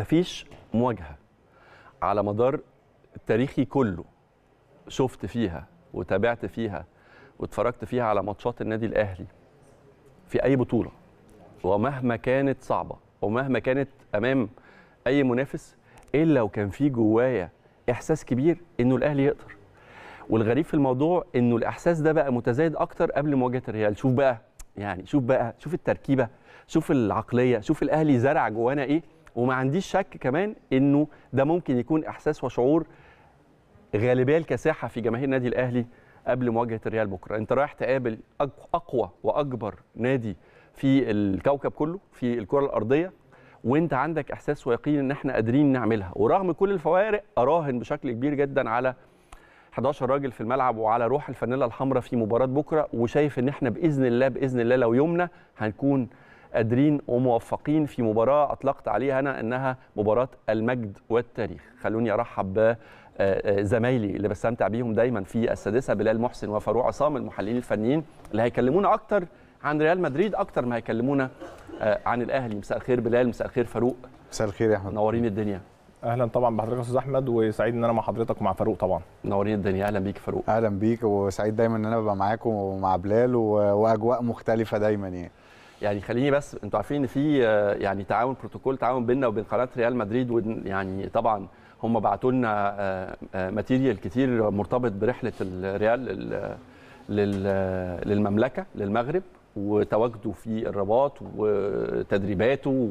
مفيش مواجهه على مدار تاريخي كله شفت فيها وتابعت فيها واتفرجت فيها على ماتشات النادي الاهلي في اي بطوله ومهما كانت صعبه ومهما كانت امام اي منافس الا لو كان في جوايا احساس كبير انه الاهلي يقدر والغريب في الموضوع انه الاحساس ده بقى متزايد اكتر قبل مواجهه الريال شوف بقى يعني شوف بقى شوف التركيبه شوف العقليه شوف الاهلي زرع جوانا ايه وما عنديش شك كمان انه ده ممكن يكون احساس وشعور غالبيه الكاسحه في جماهير النادي الاهلي قبل مواجهه الريال بكره انت رايح تقابل اقوى واكبر نادي في الكوكب كله في الكره الارضيه وانت عندك احساس ويقين ان احنا قادرين نعملها ورغم كل الفوارق اراهن بشكل كبير جدا على 11 راجل في الملعب وعلى روح الفانيلا الحمراء في مباراه بكره وشايف ان احنا باذن الله باذن الله لو يومنا هنكون قادرين وموفقين في مباراه اطلقت عليها انا انها مباراه المجد والتاريخ خلوني ارحب ب آه، آه، زمايلي اللي بستمتع بيهم دايما في السادسه بلال محسن وفاروق عصام المحللين الفنيين اللي هيكلمونا اكتر عن ريال مدريد اكتر ما هيكلمونا آه، عن الاهلي مساء الخير بلال مساء الخير فاروق مساء الخير يا احمد نورين الدنيا اهلا طبعا بحضرتك يا استاذ احمد وسعيد ان انا مع حضرتك ومع فاروق طبعا نورين الدنيا اهلا بيك فاروق اهلا بيك وسعيد دايما ان انا ببقى معاكم ومع بلال واجواء مختلفه دايما يعني يعني خليني بس انتوا عارفين ان في آه، يعني تعاون بروتوكول تعاون بيننا وبين قناه ريال مدريد ويعني طبعا هم بعتوا لنا آه، آه، ماتيريال كتير مرتبط برحله الريال للمملكه للمغرب وتواجده في الرباط وتدريباته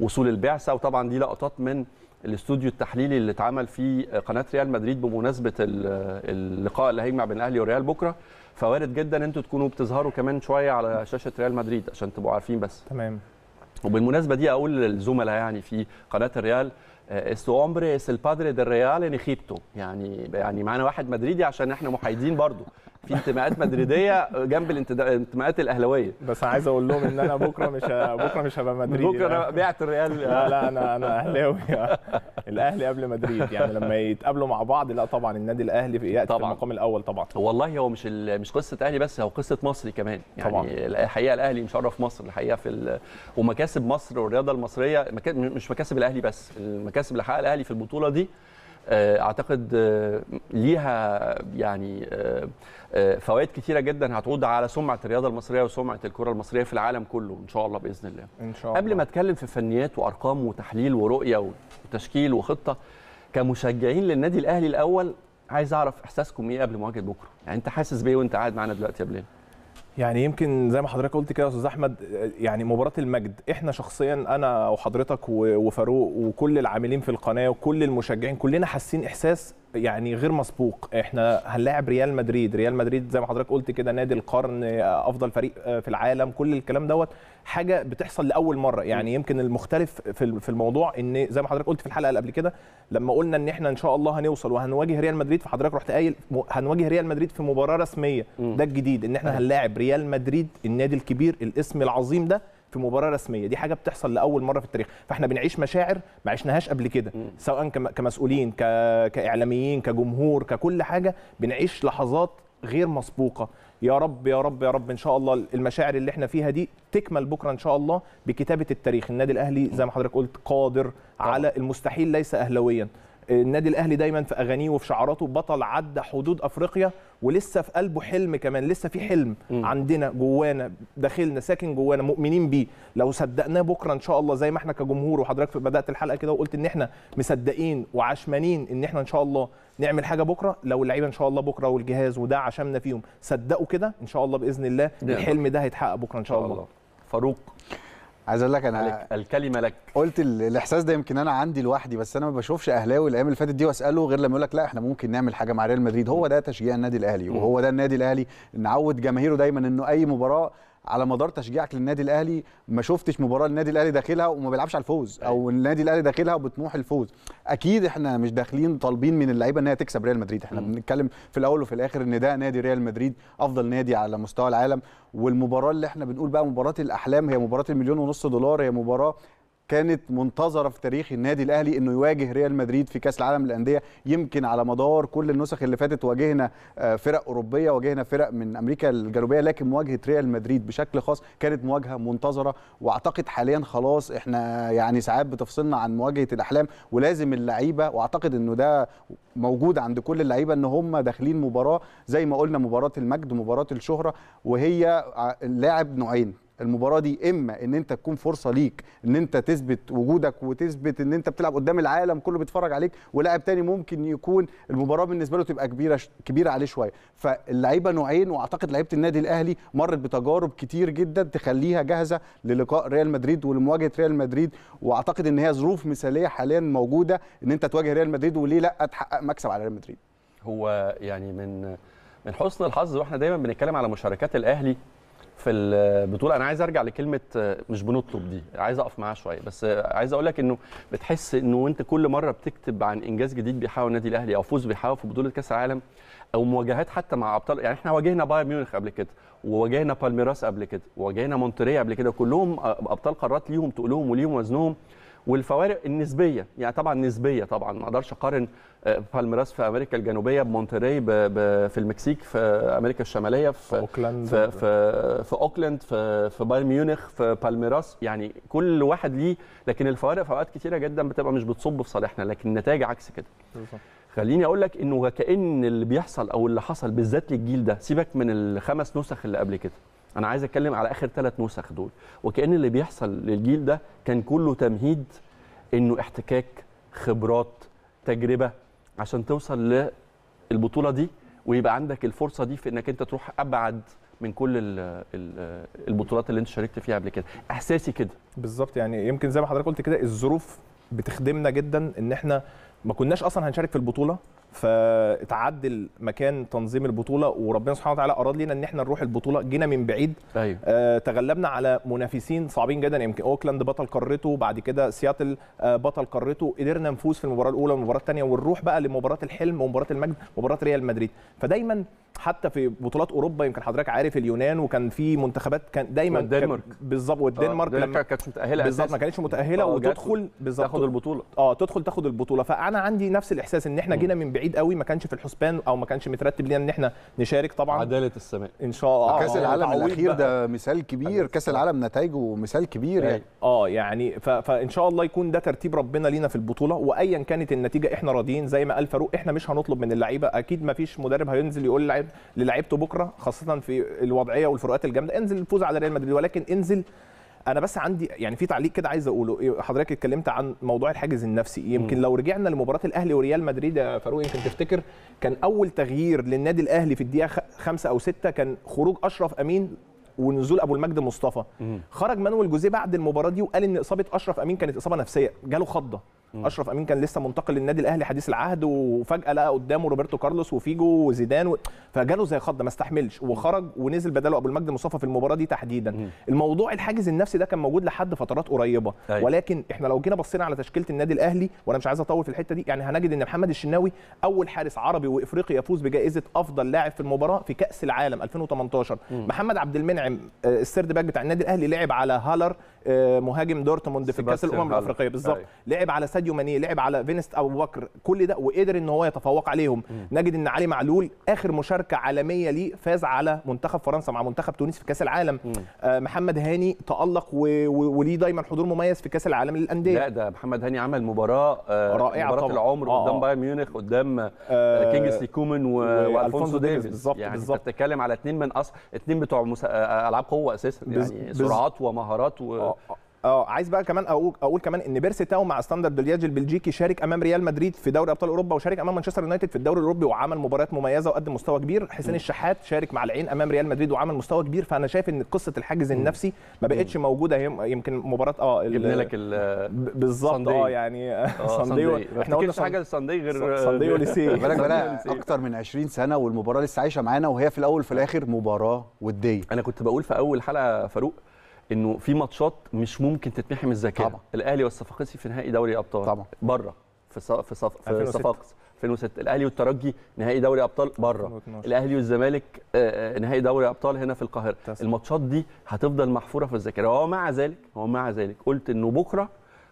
ووصول البعثه وطبعا دي لقطات من الاستوديو التحليلي اللي اتعمل في قناه ريال مدريد بمناسبه اللقاء اللي هيجمع بين الاهلي والريال بكره فوارد جدا انتوا تكونوا بتظهروا كمان شويه على شاشه ريال مدريد عشان تبقوا عارفين بس تمام وبالمناسبه دي اقول للزملاء يعني في قناه الريال آه، استو hombre es el padre del Real يعني يعني معانا واحد مدريدي عشان احنا محايدين برضو في انتماءات مدريديه جنب الانتماءات الاهلاويه بس عايز اقول لهم ان انا بكره مش بكره مش هبقى مدريدي بكره بعت الريال لا لا انا انا اهلاوي الاهلي قبل مدريد يعني لما يتقابلوا مع بعض لا طبعا النادي الاهلي ياتي طبعا. المقام الاول طبعا والله هو مش مش قصه اهلي بس هو قصه مصري كمان يعني طبعا. الحقيقه الاهلي مشرف مصر الحقيقه في ومكاسب مصر والرياضه المصريه مش مكاسب الاهلي بس المكاسب اللي حققها الاهلي في البطوله دي آه، اعتقد آه، ليها يعني آه، آه، فوائد كتيره جدا هتعود على سمعه الرياضه المصريه وسمعه الكره المصريه في العالم كله ان شاء الله باذن الله ان شاء الله قبل ما اتكلم في فنيات وارقام وتحليل ورؤيه وتشكيل وخطه كمشجعين للنادي الاهلي الاول عايز اعرف احساسكم ايه قبل مواجهه بكره يعني انت حاسس بايه وانت قاعد معانا دلوقتي يا يعني يمكن زي ما حضرتك قلت كده يا استاذ احمد يعني مباراه المجد احنا شخصيا انا وحضرتك وفاروق وكل العاملين في القناه وكل المشجعين كلنا حاسين احساس يعني غير مسبوق احنا هنلاعب ريال مدريد ريال مدريد زي ما حضرتك قلت كده نادي القرن افضل فريق في العالم كل الكلام دوت حاجه بتحصل لاول مره يعني يمكن المختلف في الموضوع ان زي ما حضرتك قلت في الحلقه اللي قبل كده لما قلنا ان احنا ان شاء الله هنوصل وهنواجه ريال مدريد فحضرتك رحت قايل هنواجه ريال مدريد في مباراه رسميه ده الجديد ان احنا هنلاعب ريال مدريد النادي الكبير الاسم العظيم ده في مباراه رسميه دي حاجه بتحصل لاول مره في التاريخ فاحنا بنعيش مشاعر ما عشناهاش قبل كده سواء كمسؤولين كاعلاميين كجمهور ككل حاجه بنعيش لحظات غير مسبوقه يا رب يا رب يا رب ان شاء الله المشاعر اللي احنا فيها دي تكمل بكره ان شاء الله بكتابه التاريخ النادي الاهلي زي ما حضرتك قلت قادر على المستحيل ليس اهلويا النادي الاهلي دايما في اغانيه وفي شعاراته بطل عدى حدود افريقيا ولسه في قلبه حلم كمان لسه في حلم م. عندنا جوانا داخلنا ساكن جوانا مؤمنين بيه لو صدقناه بكره ان شاء الله زي ما احنا كجمهور وحضرتك بدات الحلقه كده وقلت ان احنا مصدقين وعشمانين ان احنا ان شاء الله نعمل حاجه بكره لو اللعيبه ان شاء الله بكره والجهاز وده عشمنا فيهم صدقوا كده ان شاء الله باذن الله الحلم ده هيتحقق بكره ان شاء الله, الله. فاروق عايز اقول لك انا لك الكلمه لك قلت الاحساس ده يمكن انا عندي لوحدي بس انا ما بشوفش اهلاوي الايام اللي فاتت دي واساله غير لما يقول لك لا احنا ممكن نعمل حاجه مع ريال مدريد هو ده تشجيع النادي الاهلي وهو ده النادي الاهلي نعود جماهيره دايما انه اي مباراه على مدار تشجيعك للنادي الاهلي ما شفتش مباراه النادي الاهلي داخلها وما بيلعبش على الفوز أيوة. او النادي الاهلي داخلها وبطموح الفوز اكيد احنا مش داخلين طالبين من اللعيبه ان هي تكسب ريال مدريد احنا بنتكلم في الاول وفي الاخر ان ده نادي ريال مدريد افضل نادي على مستوى العالم والمباراه اللي احنا بنقول بقى مباراه الاحلام هي مباراه المليون ونص دولار هي مباراه كانت منتظره في تاريخ النادي الاهلي انه يواجه ريال مدريد في كاس العالم للانديه يمكن على مدار كل النسخ اللي فاتت واجهنا آه، فرق اوروبيه واجهنا فرق من امريكا الجنوبيه لكن مواجهه ريال مدريد بشكل خاص كانت مواجهه منتظره واعتقد حاليا خلاص احنا يعني ساعات بتفصلنا عن مواجهه الاحلام ولازم اللعيبه واعتقد انه ده موجود عند كل اللعيبه ان هم داخلين مباراه زي ما قلنا مباراه المجد مباراه الشهره وهي اللاعب نوعين المباراه دي اما ان انت تكون فرصه ليك ان انت تثبت وجودك وتثبت ان انت بتلعب قدام العالم كله بيتفرج عليك ولاعب تاني ممكن يكون المباراه بالنسبه له تبقى كبيره كبيره عليه شويه فاللعيبه نوعين واعتقد لعيبه النادي الاهلي مرت بتجارب كتير جدا تخليها جاهزه للقاء ريال مدريد ولمواجهه ريال مدريد واعتقد ان هي ظروف مثاليه حاليا موجوده ان انت تواجه ريال مدريد وليه لا تحقق مكسب على ريال مدريد هو يعني من من حسن الحظ واحنا دايما بنتكلم على مشاركات الاهلي في البطوله انا عايز ارجع لكلمه مش بنطلب دي عايز اقف معاها شويه بس عايز اقول لك انه بتحس انه انت كل مره بتكتب عن انجاز جديد بيحاول النادي الاهلي او فوز بيحاول في بطوله كاس العالم او مواجهات حتى مع ابطال يعني احنا واجهنا بايرن ميونخ قبل كده وواجهنا بالميراس قبل كده وواجهنا مونتريه قبل كده كلهم ابطال قارات ليهم تقولهم وليهم وزنهم والفوارق النسبيه يعني طبعا نسبيه طبعا ما اقدرش اقارن آه، بالميراس في امريكا الجنوبيه بمونتري في المكسيك في امريكا الشماليه في اوكلاند في في, في اوكلاند في, في بايرن ميونخ في بالميراس يعني كل واحد ليه لكن الفوارق في اوقات كتيره جدا بتبقى مش بتصب في صالحنا لكن النتائج عكس كده خليني اقول لك انه وكأن اللي بيحصل او اللي حصل بالذات للجيل ده سيبك من الخمس نسخ اللي قبل كده انا عايز اتكلم على اخر ثلاث نسخ دول وكان اللي بيحصل للجيل ده كان كله تمهيد انه احتكاك خبرات تجربه عشان توصل للبطوله دي ويبقى عندك الفرصه دي في انك انت تروح ابعد من كل البطولات اللي انت شاركت فيها قبل كده احساسي كده بالظبط يعني يمكن زي ما حضرتك قلت كده الظروف بتخدمنا جدا ان احنا ما كناش اصلا هنشارك في البطوله فتعدل مكان تنظيم البطوله وربنا سبحانه وتعالى اراد لنا ان احنا نروح البطوله جينا من بعيد أيوه. آه تغلبنا على منافسين صعبين جدا يمكن اوكلاند بطل قارته بعد كده سياتل آه بطل قارته قدرنا نفوز في المباراه الاولى والمباراه الثانيه ونروح بقى لمباراه الحلم ومباراه المجد ومباراه ريال مدريد فدايما حتى في بطولات اوروبا يمكن حضرتك عارف اليونان وكان في منتخبات كان دايما بالظبط آه، والدنمارك لما كانتش متاهله بالظبط ما كانتش متاهله آه، وتدخل بالظبط تاخد البطوله اه تدخل تاخد البطوله فانا عندي نفس الاحساس ان احنا جينا من بعيد بعيد قوي ما كانش في الحسبان او ما كانش مترتب لينا ان احنا نشارك طبعا عداله السماء ان شاء الله كاس آه، العالم الاخير ده مثال كبير أيوة. كاس العالم نتائجه مثال كبير يعني أيوة. اه يعني فان شاء الله يكون ده ترتيب ربنا لينا في البطوله وايا كانت النتيجه احنا راضيين زي ما قال فاروق احنا مش هنطلب من اللعيبه اكيد ما فيش مدرب هينزل يقول للعيبته بكره خاصه في الوضعيه والفروقات الجامده انزل فوز على ريال مدريد ولكن انزل انا بس عندي يعني في تعليق كده عايز اقوله إيه، حضرتك اتكلمت عن موضوع الحاجز النفسي يمكن لو رجعنا لمباراه الاهلي وريال مدريد يا فاروق يمكن تفتكر كان اول تغيير للنادي الاهلي في الدقيقه خمسة او ستة كان خروج اشرف امين ونزول ابو المجد مصطفى خرج مانويل جوزيه بعد المباراه دي وقال ان اصابه اشرف امين كانت اصابه نفسيه جاله خضه اشرف امين كان لسه منتقل للنادي الاهلي حديث العهد وفجاه لقى قدامه روبرتو كارلوس وفيجو وزيدان و... فجاله زي خضه ما استحملش وخرج ونزل بداله ابو المجد مصطفى في المباراه دي تحديدا مم. الموضوع الحاجز النفسي ده كان موجود لحد فترات قريبه أي. أيوة. ولكن احنا لو جينا بصينا على تشكيله النادي الاهلي وانا مش عايز اطول في الحته دي يعني هنجد ان محمد الشناوي اول حارس عربي وافريقي يفوز بجائزه افضل لاعب في المباراه في كاس العالم 2018 مم. محمد عبد المنعم آه، السرد باك بتاع النادي الاهلي لعب على هالر آه، مهاجم دورتموند في كاس الامم الافريقيه بالظبط أيوه. لعب على ساديو ماني لعب على فينست ابو بكر كل ده وقدر ان هو يتفوق عليهم م. نجد ان علي معلول اخر مشاركه عالميه ليه فاز على منتخب فرنسا مع منتخب تونس في كاس العالم م. آه محمد هاني تالق وليه دايما حضور مميز في كاس العالم للانديه لا ده محمد هاني عمل مباراه آه رائعه مباراه طبعا. العمر آه. قدام آه. بايرن ميونخ قدام آه, آه، كينجسلي كومن و... والفونسو ديفيز بالظبط يعني بالظبط بتتكلم على اثنين من اصل اثنين بتوع مسا... العاب قوه اساسا يعني بز... سرعات ومهارات و... اه عايز بقى كمان اقول اقول كمان ان بيرسي تاو مع ستاندرد ليج البلجيكي شارك امام ريال مدريد في دوري ابطال اوروبا وشارك امام مانشستر يونايتد في الدوري الاوروبي وعمل مباريات مميزه وقدم مستوى كبير حسين الشحات شارك مع العين امام ريال مدريد وعمل مستوى كبير فانا شايف ان قصه الحاجز النفسي ما بقتش موجوده هي يمكن مباراه اه جبنا لك بالظبط اه يعني آه صندي احنا قلنا حاجه للصندي غير صندي وليسيه بالك بقى اكتر من 20 سنه والمباراه لسه عايشه معانا وهي في الاول وفي الاخر مباراه وديه انا كنت بقول في اول حلقه فاروق انه في ماتشات مش ممكن تتمحي من الذاكره الاهلي والصفاقسي في نهائي دوري ابطال طبعا بره في صف... في صف... في صفاقس 2006 الاهلي والترجي نهائي دوري ابطال بره الاهلي والزمالك آه، آه، نهائي دوري ابطال هنا في القاهره الماتشات دي هتفضل محفوره في الذاكره ومع ذلك هو مع ذلك قلت انه بكره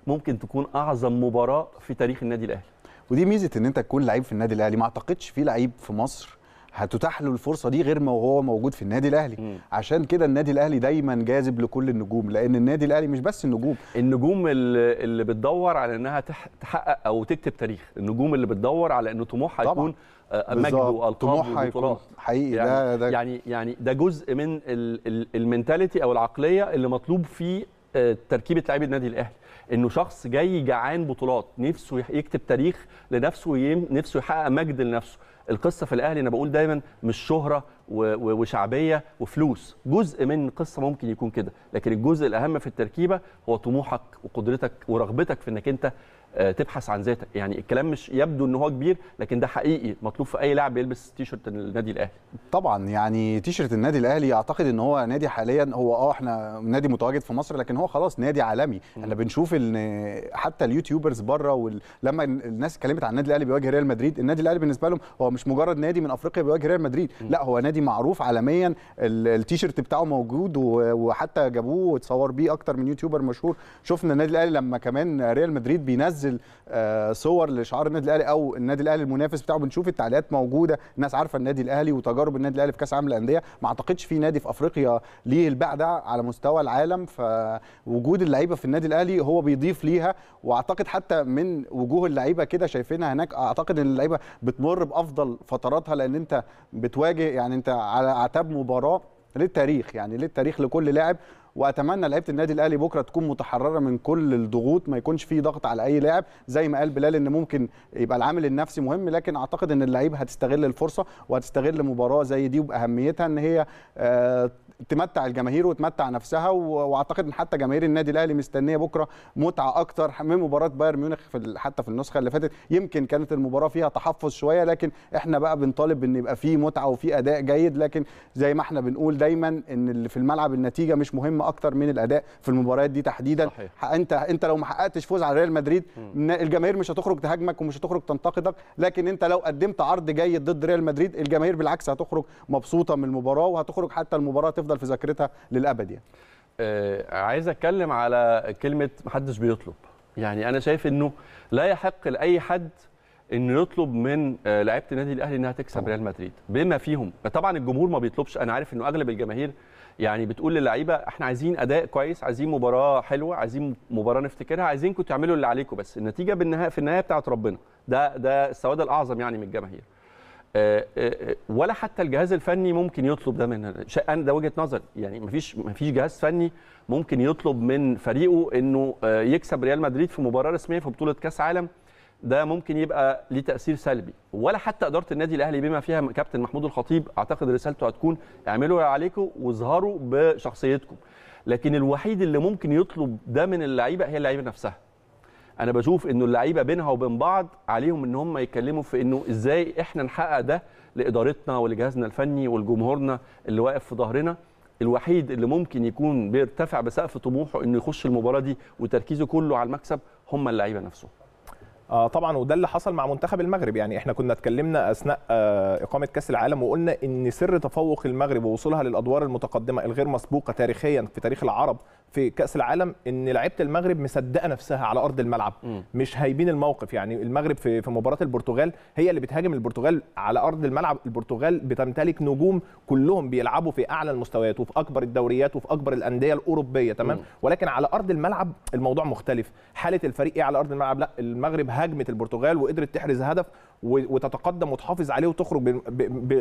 ممكن تكون اعظم مباراه في تاريخ النادي الاهلي ودي ميزه ان انت تكون لعيب في النادي الاهلي ما اعتقدش في لعيب في مصر هتتاح له الفرصه دي غير ما هو موجود في النادي الاهلي م. عشان كده النادي الاهلي دايما جاذب لكل النجوم لان النادي الاهلي مش بس النجوم النجوم اللي بتدور على انها تحقق او تكتب تاريخ النجوم اللي بتدور على ان طموحها يكون آه، مجد والقاب وبطولات حقيقي يعني ده, ده يعني يعني ده جزء من المينتاليتي او العقليه اللي مطلوب في آه، تركيبه لعيبه النادي الاهلي انه شخص جاي جعان بطولات نفسه يكتب تاريخ لنفسه نفسه يحقق مجد لنفسه القصه في الاهلي انا بقول دايما مش شهره وشعبيه وفلوس جزء من قصه ممكن يكون كده لكن الجزء الاهم في التركيبه هو طموحك وقدرتك ورغبتك في انك انت آه، تبحث عن ذاتك يعني الكلام مش يبدو ان هو كبير لكن ده حقيقي مطلوب في اي لاعب يلبس تيشرت النادي الاهلي طبعا يعني تيشرت النادي الاهلي اعتقد ان هو نادي حاليا هو اه احنا نادي متواجد في مصر لكن هو خلاص نادي عالمي م. احنا بنشوف ان حتى اليوتيوبرز بره ولما وال... الناس اتكلمت عن النادي الاهلي بيواجه ريال مدريد النادي الاهلي بالنسبه لهم هو مش مجرد نادي من افريقيا بيواجه ريال مدريد م. لا هو نادي معروف عالميا التيشرت بتاعه موجود وحتى جابوه واتصور بيه اكتر من يوتيوبر مشهور شفنا النادي الاهلي لما كمان ريال مدريد بينزل بينزل آه، صور لشعار النادي الاهلي او النادي الاهلي المنافس بتاعه بنشوف التعليقات موجوده الناس عارفه النادي الاهلي وتجارب النادي الاهلي في كاس عالم الانديه ما اعتقدش في نادي في افريقيا ليه الباع ده على مستوى العالم فوجود اللعيبه في النادي الاهلي هو بيضيف ليها واعتقد حتى من وجوه اللعيبه كده شايفينها هناك اعتقد ان اللعيبه بتمر بافضل فتراتها لان انت بتواجه يعني انت على اعتاب مباراه للتاريخ يعني للتاريخ لكل لاعب واتمنى لعيبه النادي الاهلي بكره تكون متحرره من كل الضغوط ما يكونش في ضغط على اي لاعب زي ما قال بلال ان ممكن يبقى العامل النفسي مهم لكن اعتقد ان اللعيب هتستغل الفرصه وهتستغل مباراه زي دي وباهميتها ان هي آه، تمتع الجماهير وتمتع نفسها واعتقد ان حتى جماهير النادي الاهلي مستنيه بكره متعه اكتر من مباراه بايرن ميونخ في حتى في النسخه اللي فاتت يمكن كانت المباراه فيها تحفظ شويه لكن احنا بقى بنطالب ان يبقى فيه متعه وفي اداء جيد لكن زي ما احنا بنقول دايما ان اللي في الملعب النتيجه مش مهمه اكتر من الاداء في المباريات دي تحديدا صحيح. انت انت لو ما حققتش فوز على ريال مدريد الجماهير مش هتخرج تهاجمك ومش هتخرج تنتقدك لكن انت لو قدمت عرض جيد ضد ريال مدريد الجماهير بالعكس هتخرج مبسوطه من المباراه وهتخرج حتى المباراه تفضل هتفضل في ذاكرتها للابد يعني آه، عايز اتكلم على كلمه محدش بيطلب يعني انا شايف انه لا يحق لاي حد انه يطلب من آه، لعيبه النادي الاهلي انها تكسب ريال مدريد بما فيهم طبعا الجمهور ما بيطلبش انا عارف انه اغلب الجماهير يعني بتقول للعيبه احنا عايزين اداء كويس عايزين مباراه حلوه عايزين مباراه نفتكرها عايزينكم تعملوا اللي عليكم بس النتيجه بالنهايه في النهايه بتاعت ربنا ده ده السواد الاعظم يعني من الجماهير آه، آه، ولا حتى الجهاز الفني ممكن يطلب ده من انا ده وجهه نظر يعني مفيش مفيش جهاز فني ممكن يطلب من فريقه انه آه، يكسب ريال مدريد في مباراه رسميه في بطوله كاس عالم ده ممكن يبقى ليه تاثير سلبي ولا حتى اداره النادي الاهلي بما فيها كابتن محمود الخطيب اعتقد رسالته هتكون اعملوا اللي عليكم واظهروا بشخصيتكم لكن الوحيد اللي ممكن يطلب ده من اللعيبه هي اللعيبه نفسها انا بشوف انه اللعيبه بينها وبين بعض عليهم ان هم يتكلموا في انه ازاي احنا نحقق ده لادارتنا ولجهازنا الفني ولجمهورنا اللي واقف في ظهرنا الوحيد اللي ممكن يكون بيرتفع بسقف طموحه انه يخش المباراه دي وتركيزه كله على المكسب هم اللعيبه نفسهم آه طبعا وده اللي حصل مع منتخب المغرب يعني احنا كنا اتكلمنا اثناء آه اقامه كاس العالم وقلنا ان سر تفوق المغرب ووصولها للادوار المتقدمه الغير مسبوقه تاريخيا في تاريخ العرب في كاس العالم ان لعيبه المغرب مصدقه نفسها على ارض الملعب م. مش هايبين الموقف يعني المغرب في في مباراه البرتغال هي اللي بتهاجم البرتغال على ارض الملعب البرتغال بتمتلك نجوم كلهم بيلعبوا في اعلى المستويات وفي اكبر الدوريات وفي اكبر الانديه الاوروبيه تمام م. ولكن على ارض الملعب الموضوع مختلف حاله الفريق ايه على ارض الملعب لا المغرب هاجمت البرتغال وقدرت تحرز هدف وتتقدم وتحافظ عليه وتخرج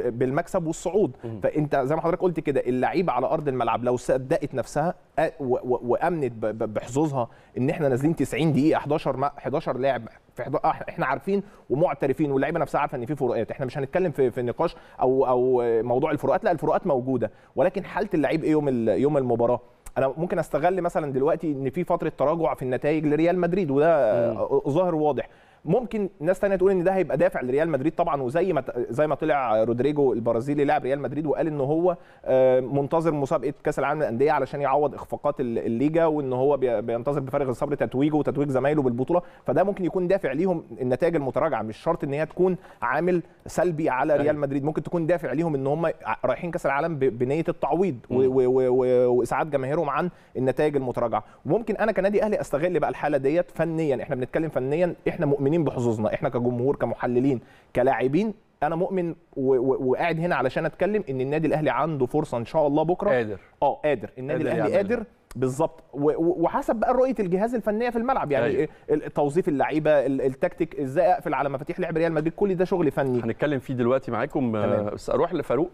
بالمكسب والصعود فانت زي ما حضرتك قلت كده اللعيبه على ارض الملعب لو صدقت نفسها وامنت بحظوظها ان احنا نازلين 90 دقيقه 11 11 لاعب في آه، احنا عارفين ومعترفين واللعيبه نفسها عارفه ان في فروقات احنا مش هنتكلم في في نقاش او او موضوع الفروقات لا الفروقات موجوده ولكن حاله اللعيب ايه يوم يوم المباراه انا ممكن استغل مثلا دلوقتي ان في فتره تراجع في النتائج لريال مدريد وده ظاهر واضح ممكن ناس ثانيه تقول ان ده هيبقى دافع لريال مدريد طبعا وزي ما زي ما طلع رودريجو البرازيلي لاعب ريال مدريد وقال ان هو آه، منتظر مسابقه كاس العالم للانديه علشان يعوض اخفاقات الليجا وان هو بينتظر بفارغ الصبر تتويجه وتتويج زمايله بالبطوله فده ممكن يكون دافع ليهم النتائج المتراجعه مش شرط ان هي تكون عامل سلبي على أيوة. ريال مدريد ممكن تكون دافع ليهم ان هم رايحين كاس العالم بنيه التعويض واسعاد جماهيرهم عن النتائج المتراجعه وممكن انا كنادي اهلي استغل بقى الحاله ديت فنيا احنا بنتكلم فنيا احنا مؤمنين مؤمنين بحظوظنا احنا كجمهور كمحللين كلاعبين انا مؤمن وقاعد هنا علشان اتكلم ان النادي الاهلي عنده فرصه ان شاء الله بكره قادر اه قادر النادي قادر الاهلي قادر بالظبط وحسب بقى رؤيه الجهاز الفنيه في الملعب يعني أيوة. توظيف اللعيبه التكتيك ازاي اقفل على مفاتيح لعب ريال مدريد كل ده شغل فني هنتكلم فيه دلوقتي معاكم بس اروح لفاروق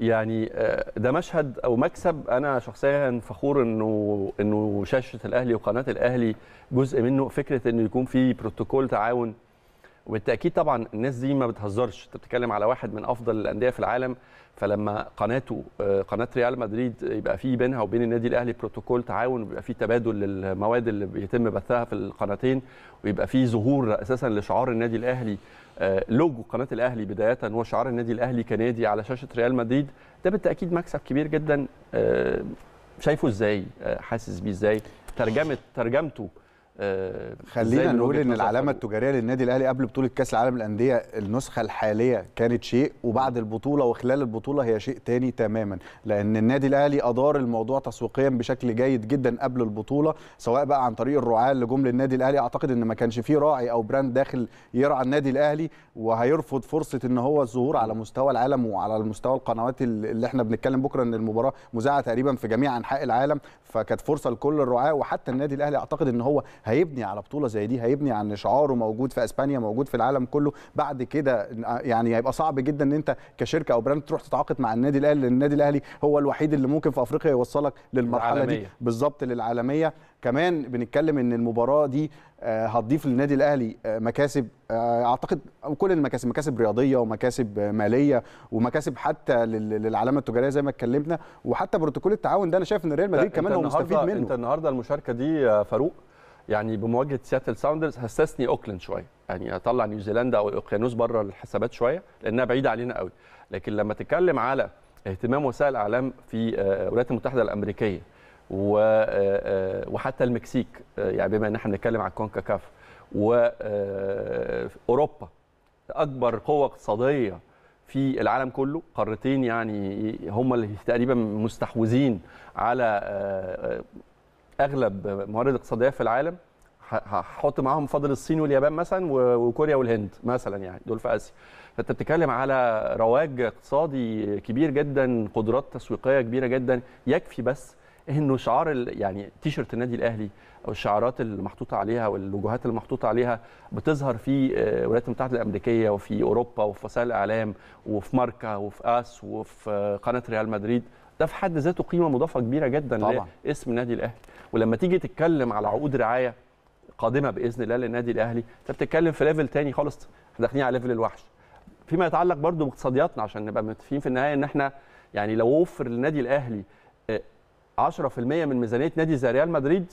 يعني آه، ده مشهد او مكسب انا شخصيا فخور انه انه شاشه الاهلي وقناه الاهلي جزء منه فكره انه يكون في بروتوكول تعاون وبالتاكيد طبعا الناس دي ما بتهزرش انت بتتكلم على واحد من افضل الانديه في العالم فلما قناته آه، قناه ريال مدريد يبقى في بينها وبين النادي الاهلي بروتوكول تعاون ويبقى في تبادل للمواد اللي بيتم بثها في القناتين ويبقى في ظهور اساسا لشعار النادي الاهلي آه، لوجو قناه الاهلي بدايه وشعار النادي الاهلي كنادي على شاشه ريال مدريد ده بالتاكيد مكسب كبير جدا آه، شايفه ازاي حاسس بيه ازاي ترجمه ترجمته آه، خلينا نقول ان العلامه التجاريه للنادي الاهلي قبل بطوله كاس العالم للانديه النسخه الحاليه كانت شيء وبعد البطوله وخلال البطوله هي شيء تاني تماما لان النادي الاهلي ادار الموضوع تسويقيا بشكل جيد جدا قبل البطوله سواء بقى عن طريق الرعاه اللي جم للنادي الاهلي اعتقد ان ما كانش فيه راعي او براند داخل يرعى النادي الاهلي وهيرفض فرصه ان هو الظهور على مستوى العالم وعلى مستوى القنوات اللي احنا بنتكلم بكره ان المباراه مذاعه تقريبا في جميع انحاء العالم فكانت فرصه لكل الرعاه وحتى النادي الاهلي اعتقد ان هو هيبني على بطوله زي دي هيبني عن شعاره موجود في اسبانيا موجود في العالم كله بعد كده يعني هيبقى صعب جدا ان انت كشركه او براند تروح تتعاقد مع النادي الاهلي لان النادي الاهلي هو الوحيد اللي ممكن في افريقيا يوصلك للمرحله العالمية. دي بالظبط للعالميه كمان بنتكلم ان المباراه دي آه، هتضيف للنادي الاهلي آه، مكاسب آه، اعتقد كل المكاسب مكاسب رياضيه ومكاسب ماليه ومكاسب حتى للعلامه التجاريه زي ما اتكلمنا وحتى بروتوكول التعاون ده انا شايف ان ريال مدريد كمان هو مستفيد منه انت النهارده المشاركه دي فاروق يعني بمواجهه سياتل ساوندرز هستثني اوكلاند شويه يعني اطلع نيوزيلندا او الاوقيانوس بره الحسابات شويه لانها بعيده علينا قوي لكن لما تتكلم على اهتمام وسائل الاعلام في آه، الولايات المتحده الامريكيه آه، آه، وحتى المكسيك يعني بما ان احنا بنتكلم على كونكاكاف واوروبا اكبر قوه اقتصاديه في العالم كله قارتين يعني هم اللي تقريبا مستحوذين على اغلب موارد الاقتصاديه في العالم هحط معاهم فاضل الصين واليابان مثلا وكوريا والهند مثلا يعني دول في اسيا فانت بتتكلم على رواج اقتصادي كبير جدا قدرات تسويقيه كبيره جدا يكفي بس انه شعار يعني تيشرت النادي الاهلي والشعارات المحطوطه عليها والوجوهات المحطوطه عليها بتظهر في آه، الولايات المتحده الامريكيه وفي اوروبا وفي وسائل الاعلام وفي ماركا وفي اس وفي آه، قناه ريال مدريد ده في حد ذاته قيمه مضافه كبيره جدا طبعا. لاسم نادي الاهلي ولما تيجي تتكلم على عقود رعايه قادمه باذن الله للنادي الاهلي انت بتتكلم في ليفل تاني خالص داخلين على ليفل الوحش فيما يتعلق برضو باقتصادياتنا عشان نبقى متفقين في النهايه ان احنا يعني لو وفر للنادي الاهلي 10% آه، من ميزانيه نادي زي ريال مدريد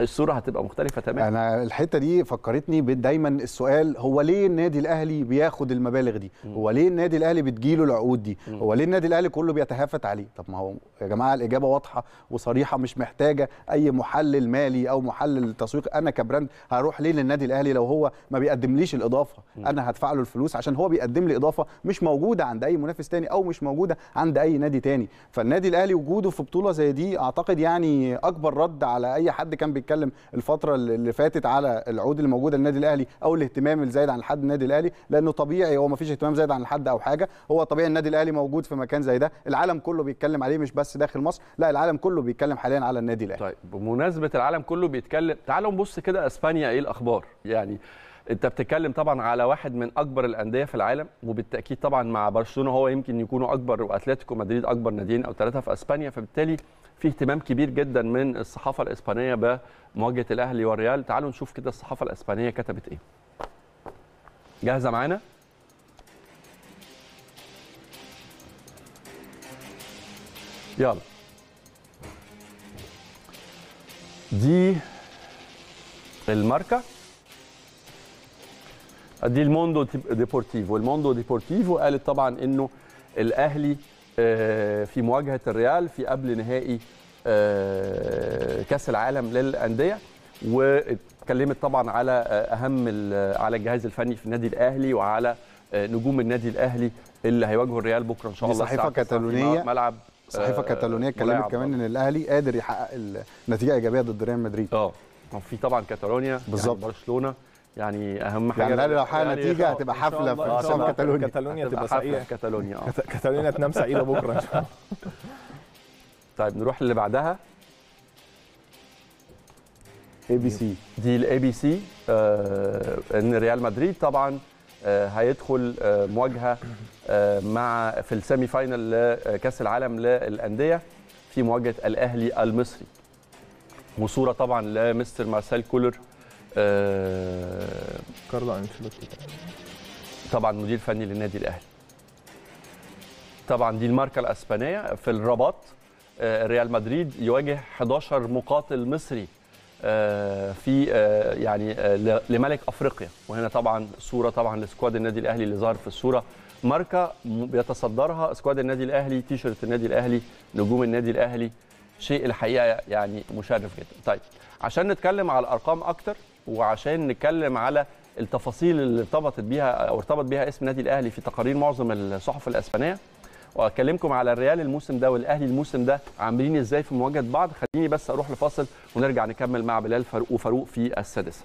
الصوره هتبقى مختلفه تماما انا الحته دي فكرتني دايما السؤال هو ليه النادي الاهلي بياخد المبالغ دي م. هو ليه النادي الاهلي بتجيله العقود دي م. هو ليه النادي الاهلي كله بيتهافت عليه طب ما هو يا جماعه الاجابه واضحه وصريحه مش محتاجه اي محلل مالي او محلل تسويق انا كبراند هروح ليه للنادي الاهلي لو هو ما بيقدمليش الاضافه م. انا هدفع له الفلوس عشان هو بيقدم لي اضافه مش موجوده عند اي منافس تاني او مش موجوده عند اي نادي تاني فالنادي الاهلي وجوده في بطوله زي دي اعتقد يعني اكبر رد على اي حد كان كان بيتكلم الفتره اللي فاتت على العقود اللي موجوده للنادي الاهلي او الاهتمام الزايد عن الحد النادي الاهلي لانه طبيعي هو ما فيش اهتمام زايد عن الحد او حاجه هو طبيعي النادي الاهلي موجود في مكان زي ده العالم كله بيتكلم عليه مش بس داخل مصر لا العالم كله بيتكلم حاليا على النادي الاهلي طيب بمناسبه العالم كله بيتكلم تعالوا نبص كده اسبانيا ايه الاخبار يعني انت بتتكلم طبعا على واحد من اكبر الانديه في العالم وبالتاكيد طبعا مع برشلونه هو يمكن يكونوا اكبر واتلتيكو مدريد اكبر ناديين او ثلاثه في اسبانيا فبالتالي في اهتمام كبير جدا من الصحافه الاسبانيه بمواجهه الاهلي والريال تعالوا نشوف كده الصحافه الاسبانيه كتبت ايه جاهزه معانا يلا دي الماركه دي الموندو ديبورتيفو الموندو ديبورتيفو قالت طبعا انه الاهلي آه، في مواجهه الريال في قبل نهائي آه، كاس العالم للانديه واتكلمت طبعا على آه، اهم على الجهاز الفني في النادي الاهلي وعلى نجوم النادي الاهلي اللي هيواجهوا الريال بكره ان شاء الله صحيفه كتالونيه ملعب صحيفه كتالونيه اتكلمت كمان ان الاهلي قادر يحقق النتيجه ايجابيه ضد ريال مدريد اه في طبعا كاتالونيا يعني بالظبط يعني برشلونه يعني اهم حاجه يعني لو حقق يعني نتيجه هتبقى حفله في كاتالونيا كاتالونيا كاتالونيا تبقى سعيده كاتالونيا اه كاتالونيا تنام سعيده بكره ان شاء الله طيب نروح اللي بعدها اي بي سي دي الاي بي سي ان ريال مدريد طبعا آه، هيدخل آه، مواجهه آه، مع في السيمي فاينل لكاس العالم للانديه في مواجهه الاهلي المصري وصوره طبعا لمستر مارسيل كولر آه، كارلو انشيلوتي طبعا مدير فني للنادي الاهلي طبعا دي الماركه الاسبانيه في الرباط آه، ريال مدريد يواجه 11 مقاتل مصري آه، في يعني لملك افريقيا وهنا طبعا صوره طبعا لسكواد النادي الاهلي اللي ظهر في الصوره ماركه بيتصدرها سكواد النادي الاهلي تيشرت النادي الاهلي نجوم النادي الاهلي شيء الحقيقه يعني مشرف جدا طيب عشان نتكلم على الارقام اكتر وعشان نتكلم على التفاصيل اللي ارتبطت بيها او ارتبط بيها اسم النادي الاهلي في تقارير معظم الصحف الاسبانيه واكلمكم على الريال الموسم ده والاهلي الموسم ده عاملين ازاي في مواجهه بعض خليني بس اروح لفاصل ونرجع نكمل مع بلال فاروق وفاروق في السادسه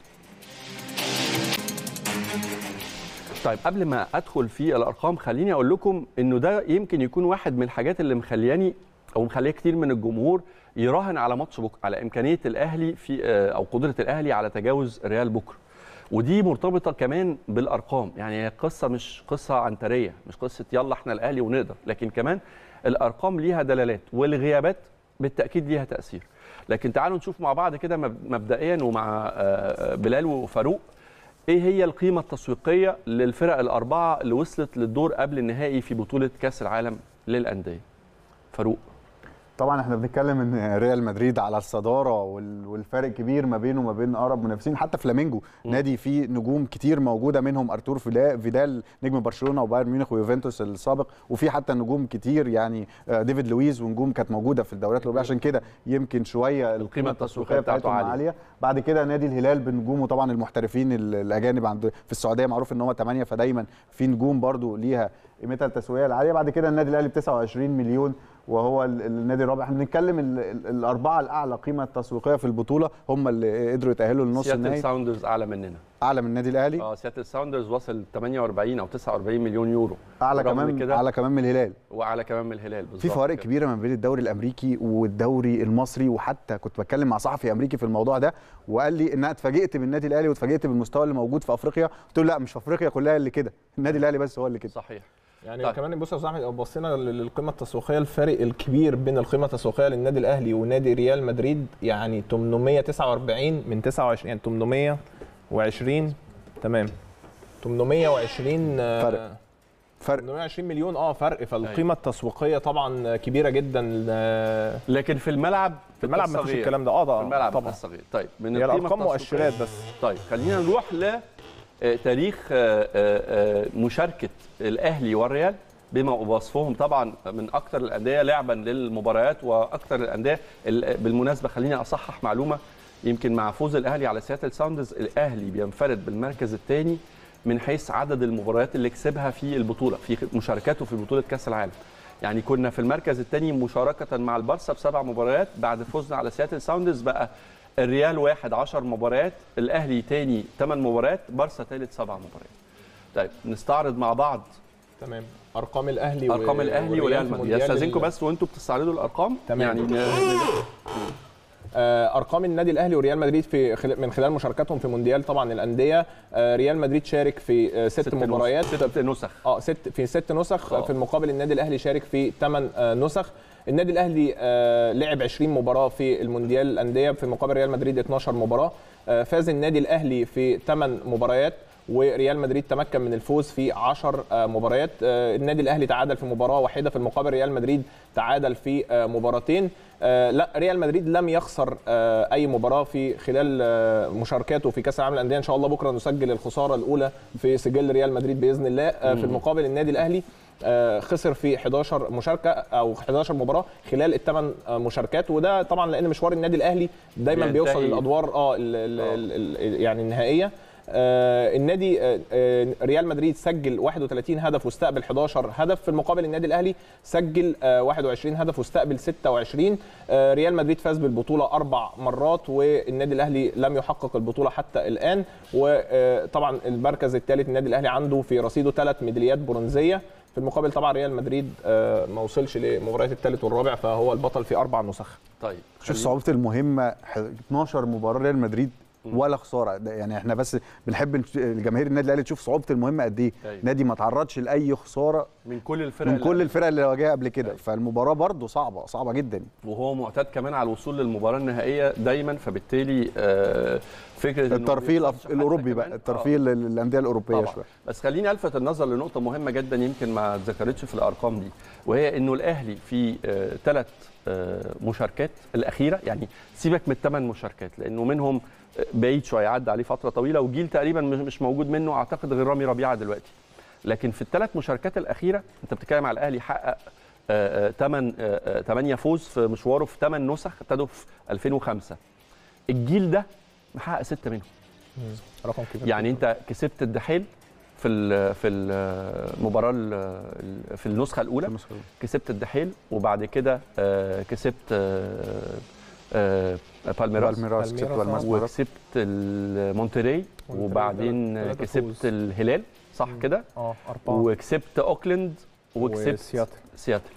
طيب قبل ما ادخل في الارقام خليني اقول لكم انه ده يمكن يكون واحد من الحاجات اللي مخلياني او مخليه كتير من الجمهور يراهن على ماتش بكره على امكانيه الاهلي في آه، او قدره الاهلي على تجاوز ريال بكره ودي مرتبطه كمان بالارقام يعني هي قصه مش قصه عنتريه مش قصه يلا احنا الاهلي ونقدر لكن كمان الارقام ليها دلالات والغيابات بالتاكيد ليها تاثير لكن تعالوا نشوف مع بعض كده مبدئيا ومع آه، آه، بلال وفاروق ايه هي القيمه التسويقيه للفرق الاربعه اللي وصلت للدور قبل النهائي في بطوله كاس العالم للانديه فاروق طبعا احنا بنتكلم ان ريال مدريد على الصداره والفرق كبير ما بينه وما بين اقرب منافسين حتى فلامينجو نادي فيه نجوم كتير موجوده منهم ارتور فيدال نجم برشلونه وبايرن ميونخ ويوفنتوس السابق وفي حتى نجوم كتير يعني آه، ديفيد لويز ونجوم كانت موجوده في الدوريات الاوروبيه عشان كده يمكن شويه القيمه التسويقيه بتاعته عالية. عاليه بعد كده نادي الهلال بنجومه طبعا المحترفين الاجانب عند في السعوديه معروف ان هم 8 فدايما في نجوم برده ليها قيمتها التسويقيه العاليه بعد كده النادي الاهلي ب 29 مليون وهو النادي الرابع احنا بنتكلم الاربعه الاعلى قيمه تسويقيه في البطوله هم اللي قدروا يتاهلوا للنص النهائي سياتل ساوندرز اعلى مننا اعلى من النادي الاهلي اه سياتل ساوندرز وصل 48 او 49 مليون يورو اعلى كمان اعلى كمان من الهلال واعلى كمان من الهلال بالظبط في فوارق كبيره ما بين الدوري الامريكي والدوري المصري وحتى كنت بتكلم مع صحفي امريكي في الموضوع ده وقال لي ان انا اتفاجئت بالنادي الاهلي واتفاجئت بالمستوى اللي موجود في افريقيا قلت له لا مش افريقيا كلها اللي كده النادي الاهلي بس هو اللي كده صحيح يعني طيب. كمان بص يا استاذ لو بصينا للقيمه التسويقيه الفارق الكبير بين القيمه التسويقيه للنادي الاهلي ونادي ريال مدريد يعني 849 من 29 يعني 820 تمام 820 آه، فرق فرق 820 مليون اه فرق فالقيمه أيوة. التسويقيه طبعا كبيره جدا لكن في الملعب في الملعب ما فيش الكلام ده اه ده في الملعب طبعا الصغير طيب من القيمه الارقام مؤشرات بس طيب خلينا نروح ل آه، تاريخ آه، آه، مشاركه الاهلي والريال بما وصفهم طبعا من اكثر الانديه لعبا للمباريات واكثر الانديه بالمناسبه خليني اصحح معلومه يمكن مع فوز الاهلي على سياتل ساوندز الاهلي بينفرد بالمركز الثاني من حيث عدد المباريات اللي كسبها في البطوله في مشاركاته في بطوله كاس العالم يعني كنا في المركز الثاني مشاركه مع البارسا بسبع مباريات بعد فوزنا على سياتل ساوندز بقى الريال واحد 10 مباريات الاهلي تاني 8 مباريات بارسا تالت 7 مباريات طيب نستعرض مع بعض تمام ارقام الاهلي ارقام و... الاهلي وريال مدريد استاذنكم بس وانتم بتستعرضوا الارقام تمام يعني آه، ارقام النادي الاهلي وريال مدريد في خل... من خلال مشاركتهم في مونديال طبعا الانديه آه، ريال مدريد شارك في آه، ست, ست مباريات ست نسخ اه ست في ست نسخ أوه. في المقابل النادي الاهلي شارك في ثمان نسخ النادي الاهلي آه، لعب 20 مباراه في المونديال الانديه في مقابل ريال مدريد 12 مباراه آه، فاز النادي الاهلي في 8 مباريات وريال مدريد تمكن من الفوز في 10 آه، مباريات النادي الاهلي تعادل في مباراه واحده في المقابل ريال مدريد تعادل في مباراتين لا ريال مدريد لم يخسر اي مباراه في خلال مشاركاته في كاس العالم الانديه ان شاء الله بكره نسجل الخساره الاولى في سجل ريال مدريد باذن الله في المقابل النادي الاهلي آه، خسر في 11 مشاركه او 11 مباراه خلال الثمان آه، مشاركات وده طبعا لان مشوار النادي الاهلي دايما بيوصل للادوار اه, آه. يعني النهائيه آه النادي آه ريال مدريد سجل 31 هدف واستقبل 11 هدف في المقابل النادي الاهلي سجل آه 21 هدف واستقبل 26 آه ريال مدريد فاز بالبطوله اربع مرات والنادي الاهلي لم يحقق البطوله حتى الان وطبعا المركز الثالث النادي الاهلي عنده في رصيده ثلاث ميداليات برونزيه في المقابل طبعا ريال مدريد آه، ما وصلش لمباريات الثالث والرابع فهو البطل في اربع نسخ طيب شوف صعوبه المهمه 12 مباراه ريال مدريد ولا خساره يعني احنا بس بنحب الجماهير النادي الاهلي تشوف صعوبه المهمه قد ايه أيوة. نادي ما تعرضش لاي خساره من كل الفرق من كل الفرق اللي واجهها قبل كده أيوة. فالمباراه برده صعبه صعبه جدا وهو معتاد كمان على الوصول للمباراه النهائيه دايما فبالتالي آه، فكره الترفيه الأف... الاوروبي بقى آه. الترفيه آه. للانديه الاوروبيه شويه بس خليني الفت النظر لنقطه مهمه جدا يمكن ما اتذكرتش في الارقام دي وهي انه الاهلي في ثلاث آه، مشاركات الاخيره يعني سيبك من الثمان مشاركات لانه منهم بعيد شويه عدى عليه فتره طويله وجيل تقريبا مش موجود منه اعتقد غير رامي ربيعه دلوقتي لكن في الثلاث مشاركات الاخيره انت بتتكلم على الاهلي حقق 8 آه، 8 آه، آه، فوز في مشواره في 8 نسخ ابتدوا في 2005 الجيل ده محقق سته منهم رقم كبير يعني انت كسبت الدحيل في في المباراه في النسخه الاولى كسبت الدحيل وبعد كده كسبت بالميراس آه، بالميراس كسبت بالميراس آه. وكسبت مونتري وبعدين كسبت الهلال صح كده؟ اه اربعه وكسبت اوكلاند وكسبت سياتل سياتل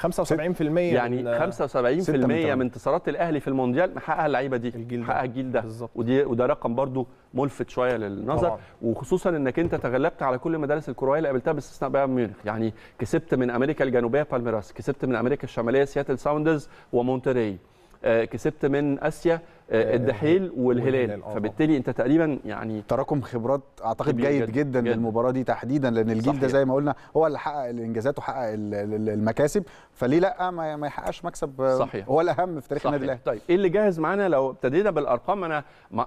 75% يعني 75% من انتصارات الاهلي في المونديال محققها اللعيبه دي الجيل محققها الجيل ده بالظبط ودي وده رقم برضو ملفت شويه للنظر طبعا. وخصوصا انك انت تغلبت على كل مدارس الكرويه اللي قابلتها باستثناء بايرن ميونخ يعني كسبت من امريكا الجنوبيه بالميراس كسبت من امريكا الشماليه سياتل ساوندرز ومونتري آه، كسبت من اسيا آه، آه، الدحيل والهلال فبالتالي انت تقريبا يعني تراكم خبرات اعتقد جيد جدا, للمباراه دي تحديدا لان الجيل ده زي ما قلنا هو اللي حقق الانجازات وحقق المكاسب فليه لا ما يحققش مكسب صحيح هو الاهم في تاريخ النادي الاهلي طيب ايه اللي جاهز معانا لو ابتدينا بالارقام انا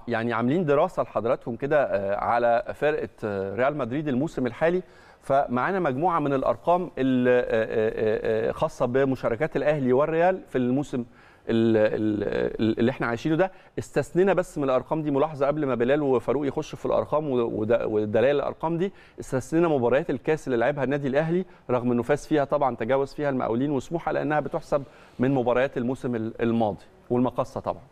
يعني عاملين دراسه لحضراتكم كده على فرقه ريال مدريد الموسم الحالي فمعانا مجموعه من الارقام الخاصه بمشاركات الاهلي والريال في الموسم اللي احنا عايشينه ده استثنينا بس من الارقام دي ملاحظه قبل ما بلال وفاروق يخشوا في الارقام ودلائل الارقام دي استثنينا مباريات الكاس اللي لعبها النادي الاهلي رغم انه فاز فيها طبعا تجاوز فيها المقاولين وسموحه لانها بتحسب من مباريات الموسم الماضي والمقصه طبعا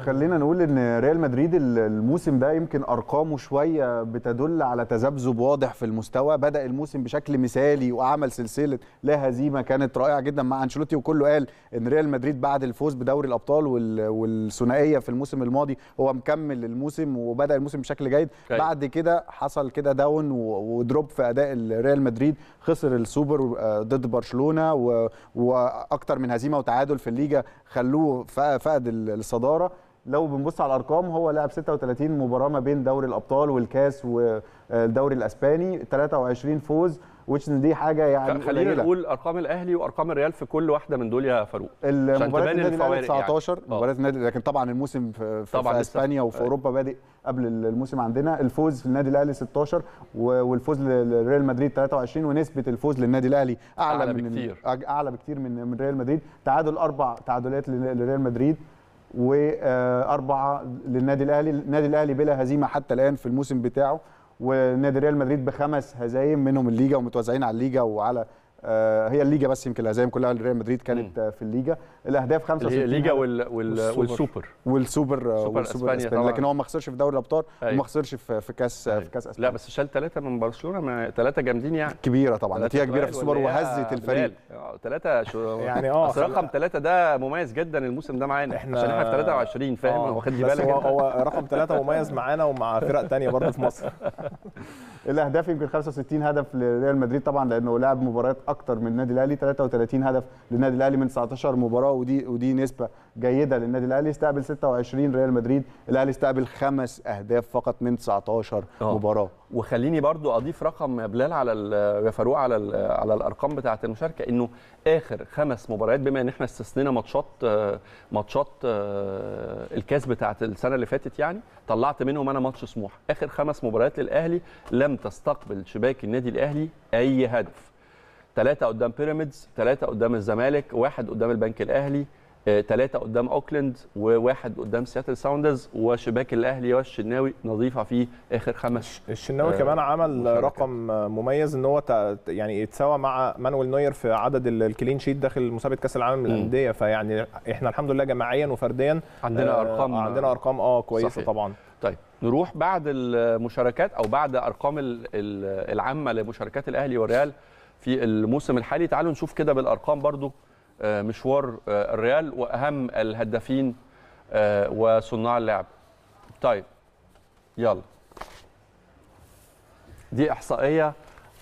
خلينا نقول ان ريال مدريد الموسم ده يمكن ارقامه شويه بتدل على تذبذب واضح في المستوى بدا الموسم بشكل مثالي وعمل سلسله لا هزيمه كانت رائعه جدا مع انشيلوتي وكله قال ان ريال مدريد بعد الفوز بدوري الابطال والثنائيه في الموسم الماضي هو مكمل الموسم وبدا الموسم بشكل جيد كي. بعد كده حصل كده داون ودروب في اداء ريال مدريد خسر السوبر آه، ضد برشلونه واكثر من هزيمه وتعادل في الليجا خلوه فقد الصداره لو بنبص على الارقام هو لعب 36 مباراه ما بين دوري الابطال والكاس والدوري آه، الاسباني 23 فوز وتش دي حاجه يعني خلينا نقول ارقام الاهلي وارقام الريال في كل واحده من دول يا فاروق مباراه النادي الاهلي 19 يعني. آه. مباراه النادي لكن طبعا الموسم في, طبعا في اسبانيا وفي آه. اوروبا بادئ قبل الموسم عندنا الفوز في النادي الاهلي 16 والفوز لريال مدريد 23 ونسبه الفوز للنادي الاهلي اعلى, أعلى من بكتير اعلى بكتير من ريال مدريد تعادل اربع تعادلات لريال مدريد واربعه للنادي الاهلي، النادي الاهلي بلا هزيمه حتى الان في الموسم بتاعه ونادي ريال مدريد بخمس هزايم منهم الليجا ومتوزعين على الليجا وعلى آه، هي الليجا بس يمكن الهزايم كلها لريال مدريد كانت في الليجا الاهداف 65 الليجا وال... وال... والسوبر والسوبر والسوبر آه، اسبانيا, إسبانيا. لكن هو ما خسرش في دوري الابطال أيوه. وما خسرش في في كاس أيوة. في كاس اسبانيا لا بس شال ثلاثه من برشلونه ثلاثه جامدين يعني كبيره طبعا نتيجه كبيره في السوبر وهزت الفريق ثلاثه آه، شو... يعني اه اصل رقم ثلاثه ده مميز جدا الموسم ده معانا احنا عشان احنا في 23 فاهم واخد بالك هو رقم ثلاثه مميز معانا ومع فرق ثانيه برضه في مصر الاهداف يمكن 65 هدف لريال مدريد طبعا لانه لعب مباريات اكتر من النادي الاهلي 33 هدف للنادي الاهلي من 19 مباراه ودي ودي نسبه جيده للنادي الاهلي استقبل 26 ريال مدريد الاهلي استقبل خمس اهداف فقط من 19 أوه. مباراه وخليني برضو اضيف رقم يا بلال على يا فاروق على على الارقام بتاعه المشاركه انه اخر خمس مباريات بما ان احنا استثنينا ماتشات آه، ماتشات آه، الكاس بتاعه السنه اللي فاتت يعني طلعت منهم انا ماتش سموحه اخر خمس مباريات للاهلي لم تستقبل شباك النادي الاهلي اي هدف ثلاثة قدام بيراميدز، ثلاثة قدام الزمالك، واحد قدام البنك الأهلي، ثلاثه آه، قدام اوكلاند وواحد قدام سياتل ساوندرز وشباك الاهلي والشناوي نظيفه في اخر خمس الشناوي آه كمان عمل رقم مميز ان هو يعني يتساوى مع مانويل نوير في عدد الكلين شيت داخل مسابقه كاس العالم للانديه فيعني احنا الحمد لله جماعيا وفرديا عندنا آه ارقام عندنا ارقام اه كويسه صحيح. طبعا طيب نروح بعد المشاركات او بعد ارقام العامه لمشاركات الاهلي والريال في الموسم الحالي تعالوا نشوف كده بالارقام برضو آه، مشوار آه، الريال واهم الهدافين آه، وصناع اللعب طيب يلا دي احصائيه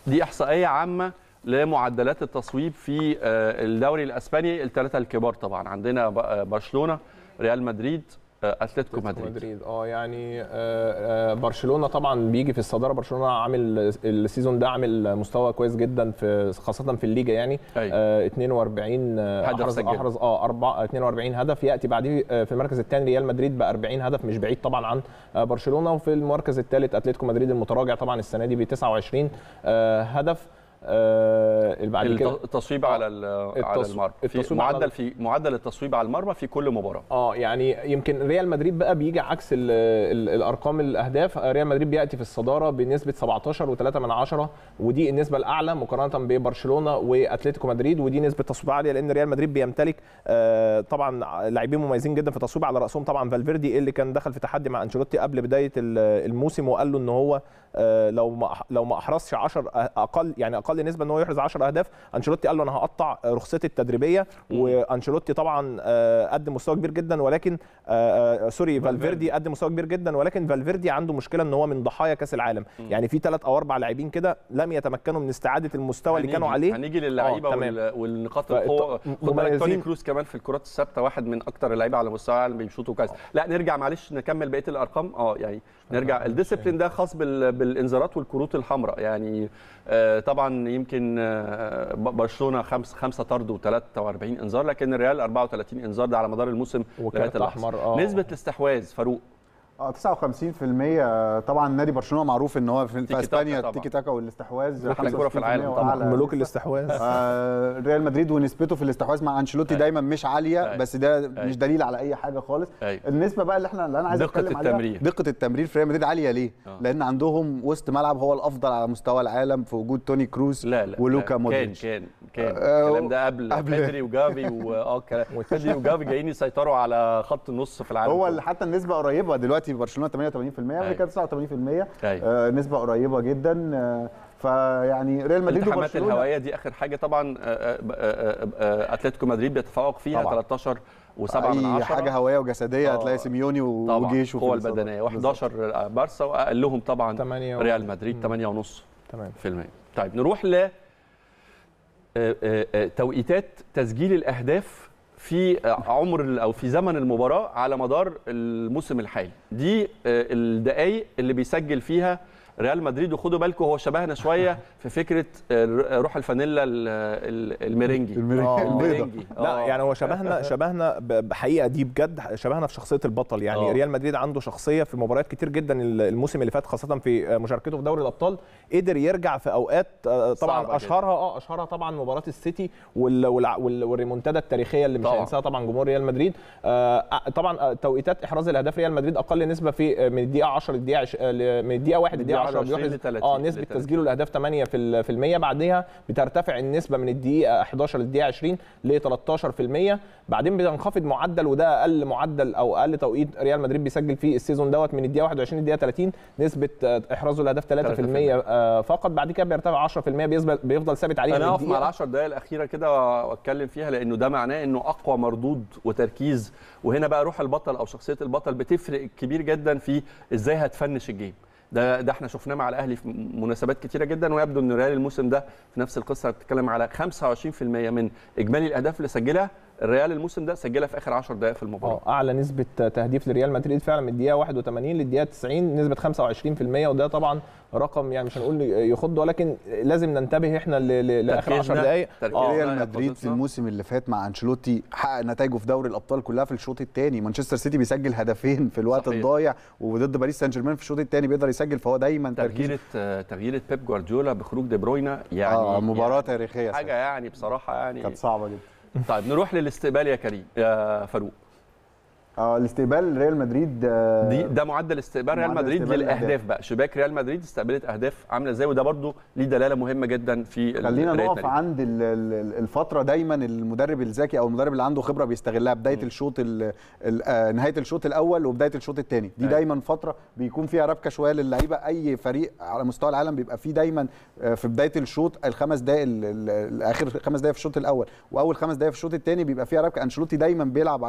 دي احصائيه عامه لمعدلات التصويب في الدوري الاسباني الثلاثه الكبار طبعا عندنا برشلونه ريال مدريد اتلتيكو مدريد مدريد اه يعني آه، آه، برشلونه طبعا بيجي في الصداره برشلونه عامل السيزون ده عامل مستوى كويس جدا في خاصه في الليجا يعني أي. أيوة. 42 آه، احرز احرز اه 42 هدف ياتي بعديه في المركز الثاني ريال مدريد ب 40 هدف مش بعيد طبعا عن برشلونه وفي المركز الثالث اتلتيكو مدريد المتراجع طبعا السنه دي ب 29 هدف آه بعد كده التصويب على آه، على المرمى في معدل في معدل التصويب على المرمى في كل مباراه اه يعني يمكن ريال مدريد بقى بيجي عكس الـ الـ الارقام الاهداف آه، ريال مدريد بياتي في الصداره بنسبه 17.3 ودي النسبه الاعلى مقارنه ببرشلونه واتلتيكو مدريد ودي نسبه تصويب عاليه لان ريال مدريد بيمتلك آه طبعا لاعبين مميزين جدا في التصويب على راسهم طبعا فالفيردي إيه اللي كان دخل في تحدي مع انشيلوتي قبل بدايه الموسم وقال له ان هو آه، لو ما لو ما احرزش 10 اقل يعني اقل نسبه ان هو يحرز 10 اهداف انشيلوتي قال له انا هقطع رخصتي التدريبيه وانشيلوتي طبعا آه، قدم مستوى كبير جدا ولكن آه، سوري فالفيردي قدم مستوى كبير جدا ولكن فالفيردي عنده مشكله ان هو من ضحايا كاس العالم يعني في ثلاث او اربع لاعبين كده لم يتمكنوا من استعاده المستوى اللي كانوا عليه هنيجي للعيبه والنقاط القوه خد بالك توني كروز كمان في الكرات الثابته واحد من اكثر اللعيبه على مستوى العالم بيشوطوا كاس لا نرجع معلش نكمل بقيه الارقام اه يعني نرجع الديسيبلين ده خاص بال بالانذارات والكروت الحمراء يعني آه، طبعا يمكن آه، برشلونه خمس خمسه طرد و43 انذار لكن الريال 34 انذار ده على مدار الموسم لغايه الاحمر آه. نسبه الاستحواذ فاروق اه 59% آه، طبعا نادي برشلونه معروف ان هو في, في اسبانيا التيكي تاكا والاستحواذ احلى كوره في العالم طبعا ملوك الاستحواذ آه ريال مدريد ونسبته في الاستحواذ مع انشيلوتي أي. دايما مش عاليه أي. بس ده أي. مش دليل على اي حاجه خالص أي. النسبه بقى اللي احنا اللي انا عايز اتكلم عليها التمرير. دقه التمرير في ريال مدريد عاليه ليه؟ أوه. لان عندهم وسط ملعب هو الافضل على مستوى العالم في وجود توني كروز لا لا ولوكا مودريتش كان كان كان آه، الكلام ده قبل بدري وجافي واه بدري وجافي جايين يسيطروا على خط النص في العالم هو حتى النسبه قريبه دلوقتي دلوقتي برشلونه 88% أيوه. وهي كده 89% أيوه. آه نسبه قريبه جدا آه فيعني ريال مدريد وبرشلونه الحمات الهوائيه دي اخر حاجه طبعا آه، آه، آه، اتلتيكو مدريد بيتفوق فيها طبعا. 13 و7 من 10 حاجه هوائيه وجسديه هتلاقي سيميوني وجيش القوه البدنيه و11 بارسا واقلهم طبعا ريال مدريد 8.5% طيب نروح ل توقيتات تسجيل الاهداف في عمر او في زمن المباراه على مدار الموسم الحالي دي آه، الدقائق اللي بيسجل فيها ريال مدريد وخدوا بالكم هو شبهنا شويه في فكره آه، آه، روح الفانيلا اه، الميرينجي آه. لا يعني هو شبهنا شبهنا بحقيقه دي بجد شبهنا في شخصيه البطل يعني أوه. ريال مدريد عنده شخصيه في مباريات كتير جدا الموسم اللي فات خاصه في مشاركته في دوري الابطال قدر يرجع في اوقات طبعا اشهرها اه اشهرها طبعا مباراه السيتي والريمونتادا التاريخيه اللي مش هينساها طبعا جمهور ريال مدريد طبعا توقيتات احراز الاهداف ريال مدريد اقل نسبه في من الدقيقه 10 للدقيقه من الدقيقه 1 للدقيقه 10 بيحرز اه نسبه تسجيله الاهداف 8% بعدها بترتفع النسبه من الدقيقه 11 للدقيقه 20 ل 13% بعدين بينخفض معدل وده اقل معدل او اقل توقيت ريال مدريد بيسجل فيه السيزون دوت من الدقيقه 21 للدقيقه 30 نسبه آه، احرازه الاهداف 3%, 3% آه، فقط بعد كده بيرتفع 10% بيفضل ثابت عليه انا اقف مع ال 10 دقائق الاخيره كده واتكلم فيها لانه ده معناه انه اقوى مردود وتركيز وهنا بقى روح البطل او شخصيه البطل بتفرق كبير جدا في ازاي هتفنش الجيم ده ده احنا شفناه مع الاهلي في مناسبات كتيره جدا ويبدو ان ريال الموسم ده في نفس القصه بتتكلم على 25% من اجمالي الاهداف اللي سجلها الريال الموسم ده سجلها في اخر 10 دقائق في المباراه اه اعلى نسبه تهديف لريال مدريد فعلا من الدقيقه 81 للدقيقه 90 نسبه 25% وده طبعا رقم يعني مش هنقول يخض ولكن لازم ننتبه احنا لاخر 10 دقائق اه. ريال مدريد في الموسم اللي فات مع انشيلوتي حقق نتائجه في دوري الابطال كلها في الشوط الثاني مانشستر سيتي بيسجل هدفين في الوقت صحيح. الضايع وضد باريس سان جيرمان في الشوط الثاني بيقدر يسجل فهو دايما تغيير تغيير آه، بيب جوارديولا بخروج دي بروينا يعني آه مباراه يعني تاريخيه حاجه يعني بصراحه يعني كانت صعبه جدا طيب نروح للاستقبال يا كريم يا فاروق اه الاستقبال ريال مدريد آه دي ده معدل استقبال ريال مدريد استقبال للاهداف بقى شباك ريال مدريد استقبلت اهداف عامله ازاي وده برده ليه دلاله مهمه جدا في خلينا نقف عند الفتره دايما المدرب الذكي او المدرب اللي عنده خبره بيستغلها بدايه الشوط آه، نهايه الشوط الاول وبدايه الشوط الثاني دي أيوة. دايما فتره بيكون فيها ربكه شويه للعيبه اي فريق على مستوى العالم بيبقى فيه دايما آه، في بدايه الشوط الخمس دقائق اخر خمس دقائق في الشوط الاول واول خمس دقائق في الشوط الثاني بيبقى فيها ربكه انشيلوتي دايما بيلعب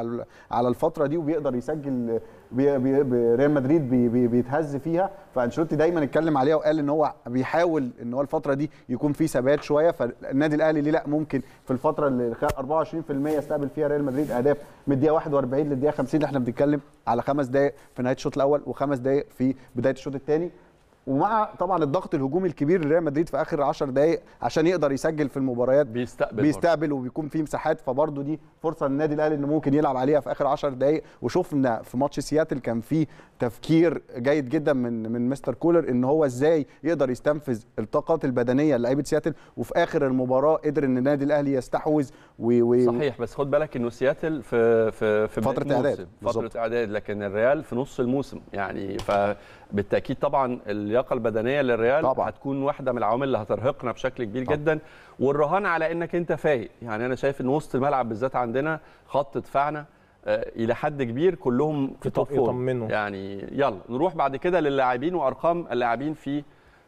على الفتره دي دي وبيقدر يسجل بي بي بي ريال مدريد بي بي بيتهز فيها فانشيلوتي دايما اتكلم عليها وقال ان هو بيحاول ان هو الفتره دي يكون في ثبات شويه فالنادي الاهلي ليه لا ممكن في الفتره اللي 24% يستقبل فيها ريال مدريد اهداف من الدقيقه 41 للدقيقه 50 احنا بنتكلم على خمس دقائق في نهايه الشوط الاول وخمس دقائق في بدايه الشوط الثاني ومع طبعا الضغط الهجومي الكبير لريال مدريد في اخر 10 دقائق عشان يقدر يسجل في المباريات بيستقبل بيستقبل وبيكون في مساحات فبرضه دي فرصه للنادي الاهلي انه ممكن يلعب عليها في اخر 10 دقائق وشفنا في ماتش سياتل كان في تفكير جيد جدا من من مستر كولر ان هو ازاي يقدر يستنفذ الطاقات البدنيه لعيبه سياتل وفي اخر المباراه قدر ان النادي الاهلي يستحوذ و... و... صحيح بس خد بالك انه سياتل في في في فتره اعداد فتره اعداد لكن الريال في نص الموسم يعني ف بالتاكيد طبعا اللياقه البدنيه للريال طبعا. هتكون واحده من العوامل اللي هترهقنا بشكل كبير طبعا. جدا والرهان على انك انت فايق يعني انا شايف ان وسط الملعب بالذات عندنا خط دفاعنا آه، الى حد كبير كلهم في توب يعني يلا نروح بعد كده للاعبين وارقام اللاعبين في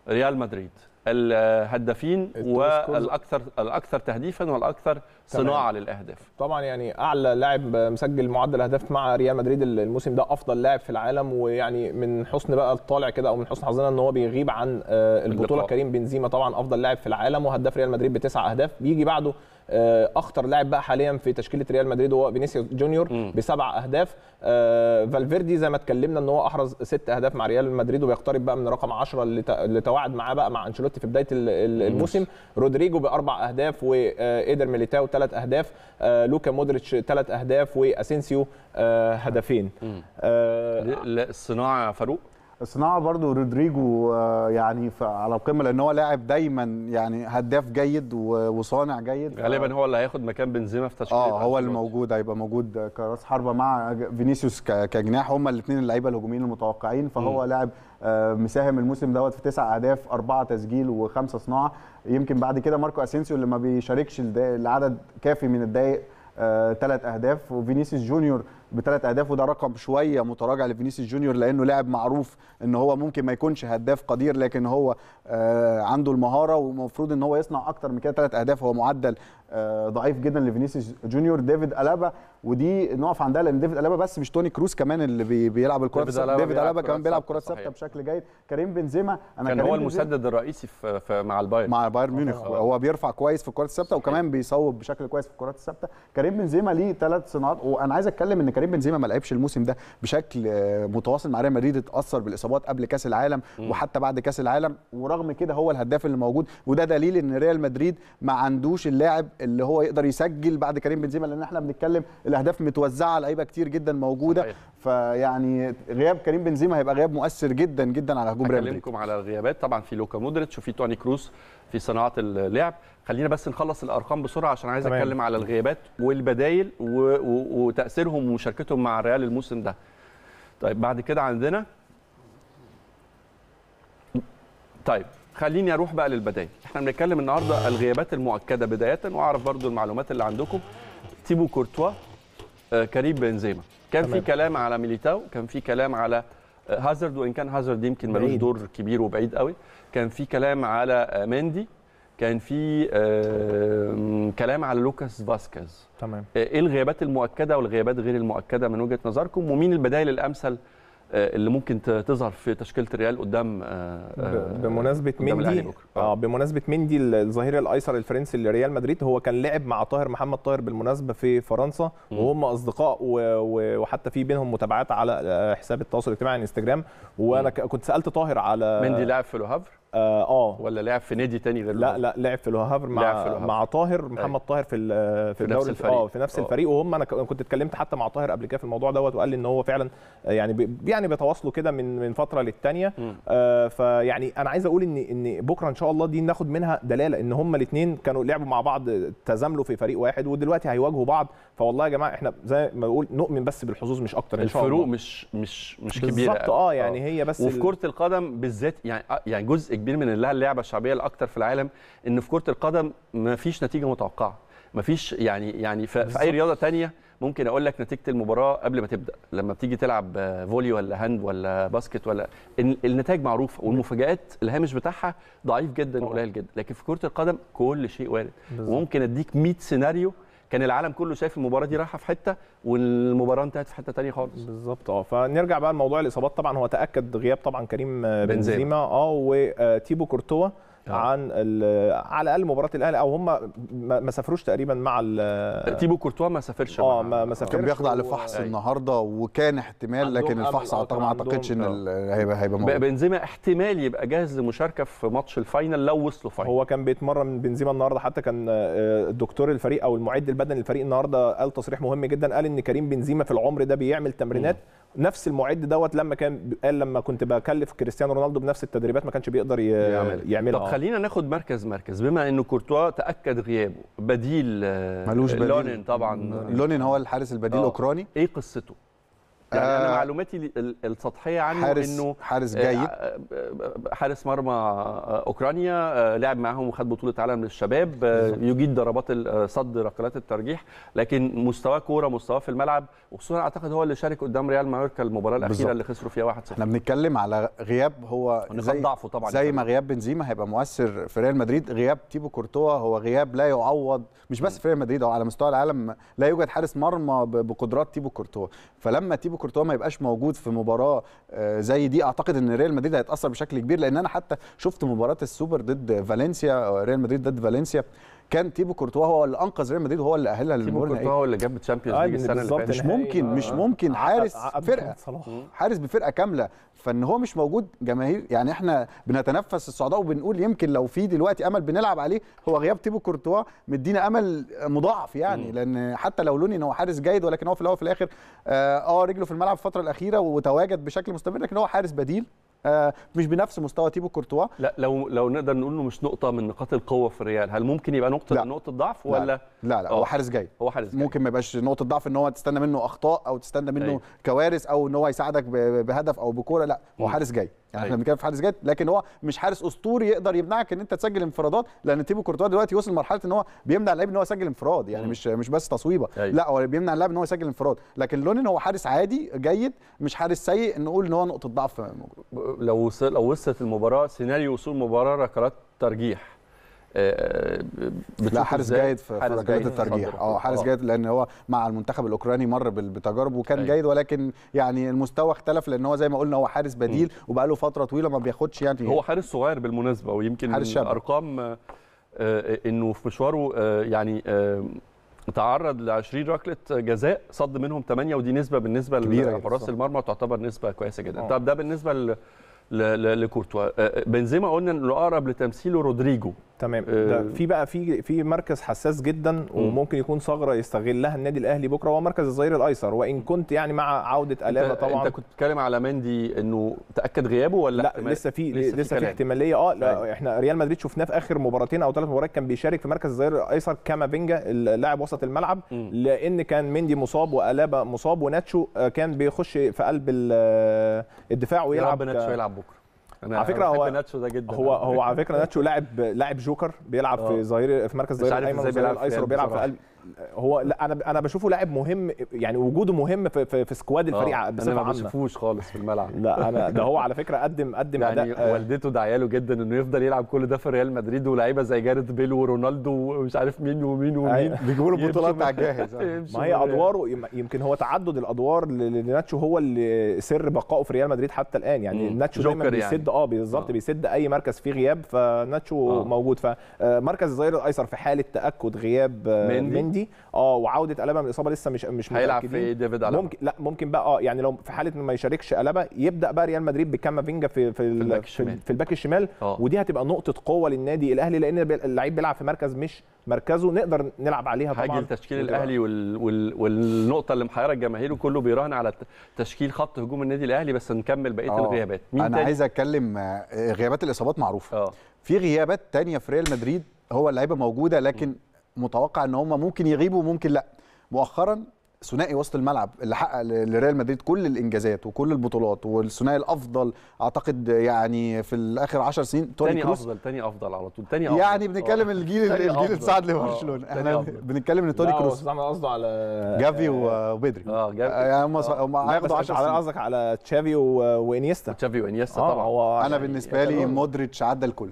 ريال مدريد الهدافين والاكثر الاكثر تهديفا والاكثر صناعه تمام. للاهداف طبعا يعني اعلى لاعب مسجل معدل اهداف مع ريال مدريد الموسم ده افضل لاعب في العالم ويعني من حسن بقى الطالع كده او من حسن حظنا ان هو بيغيب عن آه، البطوله كريم بنزيما طبعا افضل لاعب في العالم وهداف ريال مدريد بتسع اهداف بيجي بعده آه، اخطر لاعب بقى حاليا في تشكيله ريال مدريد هو فينيسيوس جونيور بسبع اهداف آه، فالفيردي زي ما اتكلمنا ان هو احرز ست اهداف مع ريال مدريد وبيقترب بقى من رقم 10 اللي توعد معاه بقى مع انشيلوتي في بدايه الموسم رودريجو باربع اهداف وايدر آه، ميليتاو ثلاث اهداف لوكا مودريتش ثلاث اهداف واسينسيو هدفين الصناعه الصناعه فاروق صناعه برضو رودريجو آه، يعني على القمه لان هو لاعب دايما يعني هداف جيد وصانع جيد غالبا هو اللي هياخد مكان بنزيما في تشكيله اه هو اللي موجود هيبقى موجود كراس حربه مع فينيسيوس كجناح هما الاثنين اللعيبه الهجوميين المتوقعين فهو لاعب آه، مساهم الموسم دوت في تسع اهداف اربعه تسجيل وخمسه صناعه يمكن بعد كده ماركو اسينسيو اللي ما بيشاركش لعدد كافي من الدقائق ثلاث آه، اهداف وفينيسيوس جونيور بثلاث اهداف وده رقم شويه متراجع لفينيسيوس جونيور لانه لاعب معروف ان هو ممكن ما يكونش هداف قدير لكن هو آه، عنده المهاره ومفروض ان هو يصنع اكتر من كده ثلاث اهداف هو معدل آه، ضعيف جدا لفينيسيوس جونيور ديفيد الابا ودي نقف عندها لان ديفيد الابا بس مش توني كروس كمان اللي بي بيلعب الكره ديفيد الابا, ديفيد ألابا كمان بيلعب كرات ثابته بشكل جيد كريم بنزيما انا كان هو المسدد الرئيسي في, في مع البايرن مع بايرن ميونخ آه. هو بيرفع كويس في الكرات الثابته وكمان بيصوب بشكل كويس في الكرات الثابته كريم بنزيما ليه ثلاث صناعات وانا عايز اتكلم ان كريم بنزيما ما لعبش الموسم ده بشكل متواصل مع ريال مدريد اتاثر بالاصابات قبل كاس العالم وحتى بعد كاس العالم ورغم كده هو الهداف اللي موجود وده دليل ان ريال مدريد ما عندوش اللاعب اللي هو يقدر يسجل بعد كريم بنزيما لان احنا بنتكلم الاهداف متوزعه لعيبه كتير جدا موجوده فيعني غياب كريم بنزيما هيبقى غياب مؤثر جدا جدا على هجوم ريال مدريد هكلمكم على الغيابات طبعا في لوكا مودريتش وفي توني كروس في صناعه اللعب خلينا بس نخلص الارقام بسرعه عشان عايز اتكلم على الغيابات والبدايل وتاثيرهم ومشاركتهم مع الريال الموسم ده طيب بعد كده عندنا طيب خليني اروح بقى للبدايل احنا بنتكلم النهارده الغيابات المؤكده بدايه واعرف برضو المعلومات اللي عندكم تيبو كورتوا آه، كريم بنزيما كان في كلام على ميليتاو كان في كلام على هازارد وان كان هازارد يمكن ملوش دور كبير وبعيد قوي كان في كلام على ماندي كان في كلام على لوكاس فاسكيز تمام آه، ايه الغيابات المؤكده والغيابات غير المؤكده من وجهه نظركم ومين البدائل الامثل آه، اللي ممكن تظهر في تشكيله الريال قدام آه، آه، بمناسبه مندي اه بمناسبه مندي الظهير الايسر الفرنسي لريال مدريد هو كان لعب مع طاهر محمد طاهر بالمناسبه في فرنسا وهم اصدقاء وحتى في بينهم متابعات على حساب التواصل الاجتماعي انستجرام وانا كنت سالت طاهر على مندي لاعب في لو آه،, اه ولا لعب في نادي تاني غير لا لا لعب في الهافر مع في مع طاهر محمد أيوة. طاهر في في نفس الفريق اه في نفس آه. الفريق وهم انا كنت اتكلمت حتى مع طاهر قبل كده في الموضوع دوت وقال لي ان هو فعلا آه، يعني بي يعني بيتواصلوا كده من من فتره للتانيه آه فيعني انا عايز اقول ان ان بكره ان شاء الله دي ناخد منها دلاله ان هم الاثنين كانوا لعبوا مع بعض تزاملوا في فريق واحد ودلوقتي هيواجهوا بعض فوالله يا جماعه احنا زي ما بقول نؤمن بس بالحظوظ مش اكتر ان شاء الله الفروق مش مش مش كبيره بالظبط اه يعني هي بس وفي كره القدم بالذات يعني يعني جزء كبير من لها اللعبه الشعبيه الاكثر في العالم ان في كره القدم ما فيش نتيجه متوقعه ما فيش يعني يعني في اي رياضه ثانيه ممكن اقول لك نتيجه المباراه قبل ما تبدا لما بتيجي تلعب فولي ولا هاند ولا باسكت ولا النتائج معروفه والمفاجات الهامش بتاعها ضعيف جدا وقليل جدا لكن في كره القدم كل شيء وارد وممكن اديك 100 سيناريو كان العالم كله شايف المباراه دي رايحه في حته والمباراه انتهت في حته ثانيه خالص بالظبط اه فنرجع بقى لموضوع الاصابات طبعا هو تاكد غياب طبعا كريم بنزيما اه وتيبو كورتوا آه. عن على الاقل مباراه الاهلي او هم ما سافروش تقريبا مع تيبو كورتوا ما سافرش اه ما سافرش كان بيخضع لفحص و... النهارده وكان احتمال لكن الفحص آه، ما اعتقدش ان آه. هيبقى هيبقى موجود بنزيما احتمال يبقى جاهز لمشاركه في ماتش الفاينل لو وصلوا فاينل هو كان بيتمرن بنزيما النهارده حتى كان دكتور الفريق او المعد البدني للفريق النهارده قال تصريح مهم جدا قال ان كريم بنزيما في العمر ده بيعمل تمرينات نفس المعد دوت لما كان قال لما كنت بكلف كريستيانو رونالدو بنفس التدريبات ما كانش بيقدر يعملها طب آه. خلينا ناخد مركز مركز بما انه كورتوا تاكد غيابه بديل آه، بديل لونين طبعا لونين هو الحارس البديل الاوكراني آه. ايه قصته يعني آه انا معلوماتي السطحيه عنه حارس انه حارس آه، جيد آه، آه، حارس مرمى اوكرانيا لعب معاهم وخد بطوله عالم للشباب يجيد ضربات صد ركلات الترجيح لكن مستواه كوره مستواه في الملعب وخصوصا اعتقد هو اللي شارك قدام ريال مايوركا المباراه الاخيره بالزبط. اللي خسروا فيها 1-0 احنا بنتكلم على غياب هو زي ضعفه طبعا زي ما غياب بنزيما هيبقى مؤثر في ريال مدريد غياب تيبو كورتوا هو غياب لا يعوض مش بس في ريال مدريد او على مستوى العالم لا يوجد حارس مرمى بقدرات تيبو كورتوا فلما تيبو كورتوا ما يبقاش موجود في مباراه آه، زي دي اعتقد ان ريال مدريد هيتاثر بشكل كبير لان انا حتى شفت مباراه السوبر ضد فالنسيا آه، ريال مدريد ضد فالنسيا كان تيبو كورتوا هو اللي انقذ ريال مدريد وهو اللي اهلها للمباراه تيبو كورتوا هو اللي جاب تشامبيونز آه، ليج السنه اللي فاتت مش ممكن مش ممكن حارس فرقه حارس بفرقه كامله فان هو مش موجود جماهير يعني احنا بنتنفس الصعداء وبنقول يمكن لو في دلوقتي امل بنلعب عليه هو غياب تيبو كورتوا مدينا امل مضاعف يعني مم. لان حتى لو لوني ان هو حارس جيد ولكن هو في الاول وفي الاخر اه, آه، رجله في الملعب الفتره الاخيره وتواجد بشكل مستمر لكن هو حارس بديل آه مش بنفس مستوى تيبو كورتوا لا لو لو نقدر نقول انه مش نقطه من نقاط القوه في الريال هل ممكن يبقى نقطه نقطه ضعف ولا لا. لا لا أوه. هو آه. حارس جاي هو حارس جاي ممكن ما يبقاش نقطه ضعف ان هو تستنى منه اخطاء او تستنى منه أيوه. كوارث او ان هو يساعدك بهدف او بكوره لا هو حارس جاي يعني احنا أيوه. بنتكلم في حارس جاي لكن هو مش حارس اسطوري يقدر يمنعك ان انت تسجل انفرادات لان تيبو كورتوا دلوقتي وصل لمرحله ان هو بيمنع اللعيب ان هو يسجل انفراد يعني مش مش بس تصويبه أيوه. لا هو بيمنع اللاعب ان هو يسجل انفراد لكن لونين هو حارس عادي جيد مش حارس سيء نقول ان هو نقطه ضعف لو لو وصلت المباراه سيناريو وصول مباراه ركلات ترجيح آه، آه، لا حارس جيد في ركلات الترجيح اه حارس جيد لان هو مع المنتخب الاوكراني مر بتجارب وكان أيوه. جيد ولكن يعني المستوى اختلف لان هو زي ما قلنا هو حارس بديل وبقى له فتره طويله ما بياخدش يعني هو حارس صغير بالمناسبه ويمكن حارس شاب. ارقام آه، انه في مشواره يعني تعرض ل 20 ركله جزاء صد منهم 8 ودي نسبه بالنسبه لحراس المرمى تعتبر نسبه كويسه جدا طب ده بالنسبه لكورتوا بنزيما قلنا انه اقرب لتمثيله رودريجو تمام آه، ده في بقى في في مركز حساس جدا وممكن يكون ثغره يستغلها النادي الاهلي بكره هو مركز الظهير الايسر وان كنت يعني مع عوده الابا طبعا انت كنت بتتكلم على مندي انه تاكد غيابه ولا لا احتمال. لسه في لسه, لسه في, احتماليه اه لا أيوه. احنا ريال مدريد شفناه في اخر مباراتين او ثلاث مباريات كان بيشارك في مركز الظهير الايسر كامافينجا اللاعب وسط الملعب م. لان كان مندي مصاب والابا مصاب وناتشو آه، كان بيخش في قلب آه، الدفاع ويلعب يلعب ناتشو يلعب بكره أنا على فكره هو ناتشو ده جدا هو هو على فكره ناتشو لاعب لاعب جوكر بيلعب في آه. ظهير في مركز ظهير الايمن الظهير ايسر يعني وبيلعب في قلب هو لا انا انا بشوفه لاعب مهم يعني وجوده مهم في في, في سكواد آه، الفريق بصفه عامه انا ما بشوفوش خالص في الملعب لا انا ده هو على فكره قدم قدم يعني اداء آه، والدته داعيه له جدا انه يفضل يلعب كل ده في ريال مدريد ولاعيبه زي جاريث بيل ورونالدو ومش عارف مين ومين ومين أيوه. بيجيبوا له بطولات على الجاهز آه. ما هي ادواره يمكن هو تعدد الادوار لناتشو هو اللي سر بقائه في ريال مدريد حتى الان يعني ناتشو دايما يعني. بيسد اه بالظبط بيسد اي مركز فيه غياب فناتشو موجود فمركز الظهير الايسر في حاله تاكد غياب من مندي اه وعوده الابا من الاصابه لسه مش مش هيلعب في ديفيد ألابا. ممكن لا ممكن بقى اه يعني لو في حاله ما يشاركش الابا يبدا بقى ريال مدريد بكامافينجا في في الباك الشمال في الباك الشمال آه. ودي هتبقى نقطه قوه للنادي الاهلي لان اللعيب بيلعب في مركز مش مركزه نقدر نلعب عليها طبعا هاجي لتشكيل الاهلي وال... وال... والنقطه اللي محيره الجماهير وكله بيراهن على تشكيل خط هجوم النادي الاهلي بس نكمل بقيه أوه. الغيابات مين انا تاني؟ عايز اتكلم آه، غيابات الاصابات معروفه أوه. في غيابات تانية في ريال مدريد هو اللعيبه موجوده لكن م. متوقع ان هم ممكن يغيبوا وممكن لا مؤخرا ثنائي وسط الملعب اللي حقق لريال مدريد كل الانجازات وكل البطولات والثنائي الافضل اعتقد يعني في الاخر 10 سنين توني تاني كروس افضل تاني افضل على طول تاني افضل يعني بنتكلم آه. الجيل الجيل اللي اتساعد آه. لبرشلونه احنا بنتكلم ان توني كروس احنا قصده على جافي آه، وبدري اه جافي يعني هم هم هياخدوا 10 سنين قصدك على تشافي وانيستا تشافي وانيستا طبعا انا يعني بالنسبه لي مودريتش عدى الكل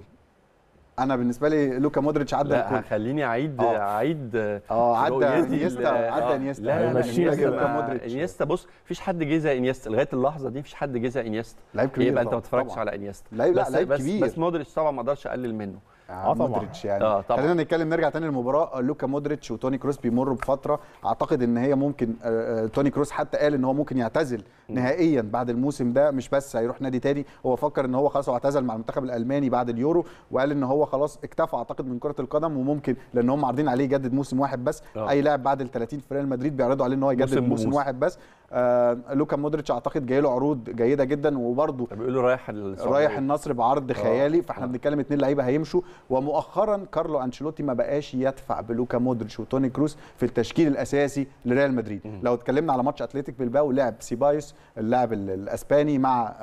انا بالنسبه لي لوكا مودريتش عدى لا خليني اعيد اعيد اه, آه، عدى انيستا عدى آه، انيستا لا لوكا مودريتش انيستا بص مفيش حد جه زي انيستا لغايه اللحظه دي مفيش حد جه زي انيستا لعيب كبير يبقى انت ما تتفرجش على انيستا لا لا لعيب كبير بس مودريتش طبعا ما اقدرش اقلل منه آه،, اه طبعا مودريتش يعني آه طبعا. خلينا نتكلم نرجع تاني للمباراه آه، لوكا مودريتش وتوني كروس بيمروا بفتره اعتقد ان هي ممكن آه, آه، توني كروس حتى قال ان هو ممكن يعتزل نهائيا بعد الموسم ده مش بس هيروح نادي تاني هو فكر ان هو خلاص هو اعتزل مع المنتخب الالماني بعد اليورو وقال ان هو خلاص اكتفى اعتقد من كره القدم وممكن لان هم عارضين عليه يجدد موسم واحد بس آه. اي لاعب بعد ال 30 في ريال مدريد بيعرضوا عليه ان هو يجدد موسم, موسم, موسم واحد بس آه، لوكا مودريتش اعتقد جاي له عروض جيده جدا وبرده بيقولوا له رايح رايح النصر بعرض آه. خيالي فاحنا آه. بنتكلم اثنين لعيبه هيمشوا ومؤخرا كارلو انشيلوتي ما بقاش يدفع بلوكا مودريتش وتوني كروس في التشكيل الاساسي لريال مدريد لو اتكلمنا على ماتش اتلتيك بالباو لعب سيبايوس اللاعب الاسباني مع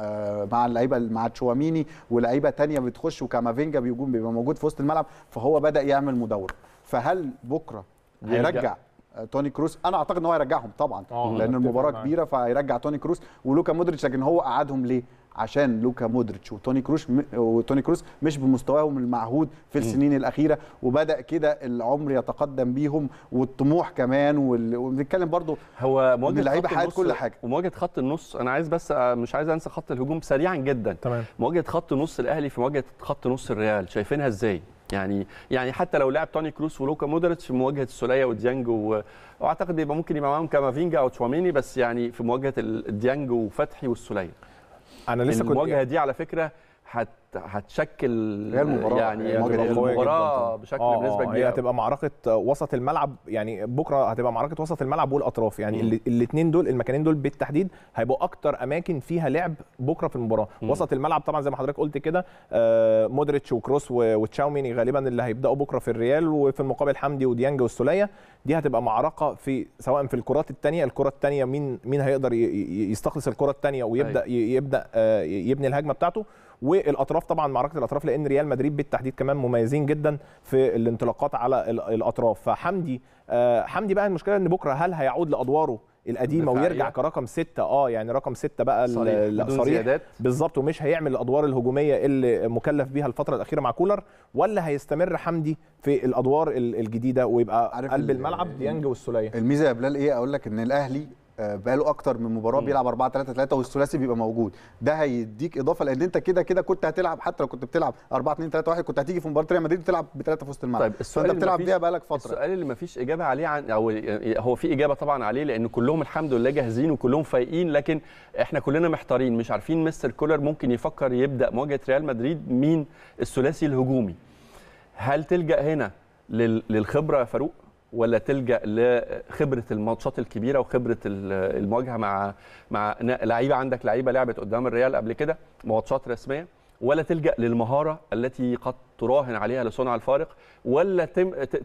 مع اللعيبه مع تشواميني ولاعيبه ثانيه بتخش وكامافينجا بيبقى موجود في وسط الملعب فهو بدا يعمل مدور فهل بكره هيرجع توني كروس انا اعتقد ان هو هيرجعهم طبعا آه، لان المباراه كبيره فهيرجع توني كروس ولوكا مودريتش لكن هو قعدهم ليه عشان لوكا مودريتش وتوني كروس م... وتوني كروس مش بمستواهم المعهود في السنين م. الاخيره وبدا كده العمر يتقدم بيهم والطموح كمان وال... وبنتكلم برضو هو مواجهه اللعيبه حققت كل حاجه ومواجهه خط النص انا عايز بس مش عايز انسى خط الهجوم سريعا جدا تمام مواجهه خط نص الاهلي في مواجهه خط نص الريال شايفينها ازاي يعني يعني حتى لو لعب توني كروس ولوكا مودريتش في مواجهه السوليه وديانج و... واعتقد يبقى ممكن يبقى معاهم كافينجا او تشواميني بس يعني في مواجهه ديانج وفتحي والسوليه انا لسه كنت المواجهه دي على فكره هت هتشكل يعني المباراه بشكل آه بنسبه كبيره هي هتبقى معركه وسط الملعب يعني بكره هتبقى معركه وسط الملعب والاطراف يعني الاثنين دول المكانين دول بالتحديد هيبقوا اكتر اماكن فيها لعب بكره في المباراه مم. وسط الملعب طبعا زي ما حضرتك قلت كده آه، مودريتش وكروس وتشاوميني غالبا اللي هيبداوا بكره في الريال وفي المقابل حمدي وديانج والسوليه دي هتبقى معركه في سواء في الكرات الثانيه الكره الثانيه مين مين هيقدر يستخلص الكره الثانيه ويبدا أي. يبدا آه، يبني الهجمه بتاعته والاطراف طبعا معركه الاطراف لان ريال مدريد بالتحديد كمان مميزين جدا في الانطلاقات على الاطراف فحمدي آه، حمدي بقى المشكله ان بكره هل هيعود لادواره القديمه ويرجع كرقم ستة اه يعني رقم ستة بقى صريح, صريح بالظبط ومش هيعمل الادوار الهجوميه اللي مكلف بيها الفتره الاخيره مع كولر ولا هيستمر حمدي في الادوار الجديده ويبقى قلب الملعب ديانج والسوليه الميزه يا بلال ايه اقول لك ان الاهلي بقاله اكتر من مباراه بيلعب 4 3 3 والثلاثي بيبقى موجود ده هيديك اضافه لان انت كده كده كنت هتلعب حتى لو كنت بتلعب 4 2 3 1 كنت هتيجي في مباراه ريال مدريد تلعب بثلاثه في وسط الملعب طيب السؤال انت بتلعب بيها بقالك فتره السؤال اللي مفيش اجابه عليه عن او هو في اجابه طبعا عليه لان كلهم الحمد لله جاهزين وكلهم فايقين لكن احنا كلنا محتارين مش عارفين مستر كولر ممكن يفكر يبدا مواجهه ريال مدريد مين الثلاثي الهجومي هل تلجا هنا للخبره يا فاروق ولا تلجا لخبره الماتشات الكبيره وخبره المواجهه مع مع لعيبه عندك لعيبه لعبت قدام الريال قبل كده ماتشات رسميه ولا تلجا للمهاره التي قد تراهن عليها لصنع الفارق ولا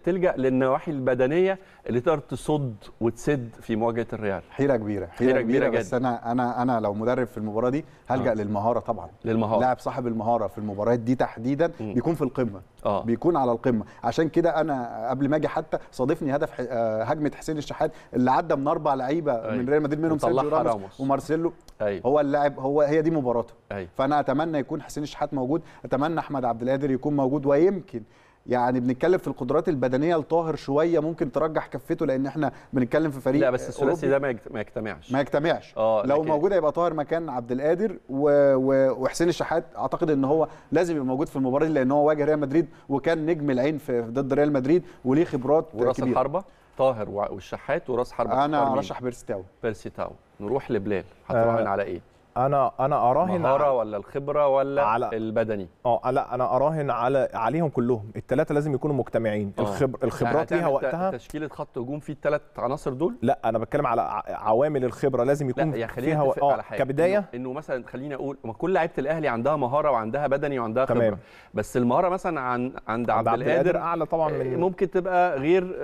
تلجا للنواحي البدنيه اللي تقدر تصد وتسد في مواجهه الريال حيره كبيره حيره, حيرة كبيره, كبيرة بس انا انا انا لو مدرب في المباراه دي هلجا آه. للمهاره طبعا للمهاره لاعب صاحب المهاره في المباريات دي تحديدا م. بيكون في القمه آه. بيكون على القمه عشان كده انا قبل ما اجي حتى صادفني هدف آه، هجمه حسين الشحات اللي عدى من اربع لعيبه من ريال مدريد منهم سيرجيو راموس ومارسيلو هو اللاعب هو هي دي مباراته فانا اتمنى يكون حسين حسين الشحات موجود اتمنى احمد عبد القادر يكون موجود ويمكن يعني بنتكلم في القدرات البدنيه لطاهر شويه ممكن ترجح كفته لان احنا بنتكلم في فريق لا بس الثلاثي ده ما يجتمعش ما يجتمعش اه لو موجود هيبقى طاهر مكان عبد القادر و... و... وحسين الشحات اعتقد ان هو لازم يبقى موجود في المباراه دي لان هو واجه ريال مدريد وكان نجم العين في ضد ريال مدريد وليه خبرات وراس كبيره الحربه طاهر والشحات وراس حربه انا ارشح بيرسي تاو بيرسي تاو نروح لبلال هتراهن آه على ايه انا انا اراهن المهاره ولا الخبره ولا على البدني آه،, اه لا انا اراهن على عليهم كلهم الثلاثه لازم يكونوا مجتمعين آه. الخبر الخبرات يعني ليها وقتها تشكيله خط هجوم فيه الثلاث عناصر دول لا انا بتكلم على عوامل الخبره لازم يكون لا يعني فيها و... اه كبدايه إنه, انه مثلا خليني اقول ما كل لعيبه الاهلي عندها مهاره وعندها بدني وعندها خبره تمام. بس المهاره مثلا عن عند عبد, عبد القادر اعلى طبعا آه، من ممكن تبقى غير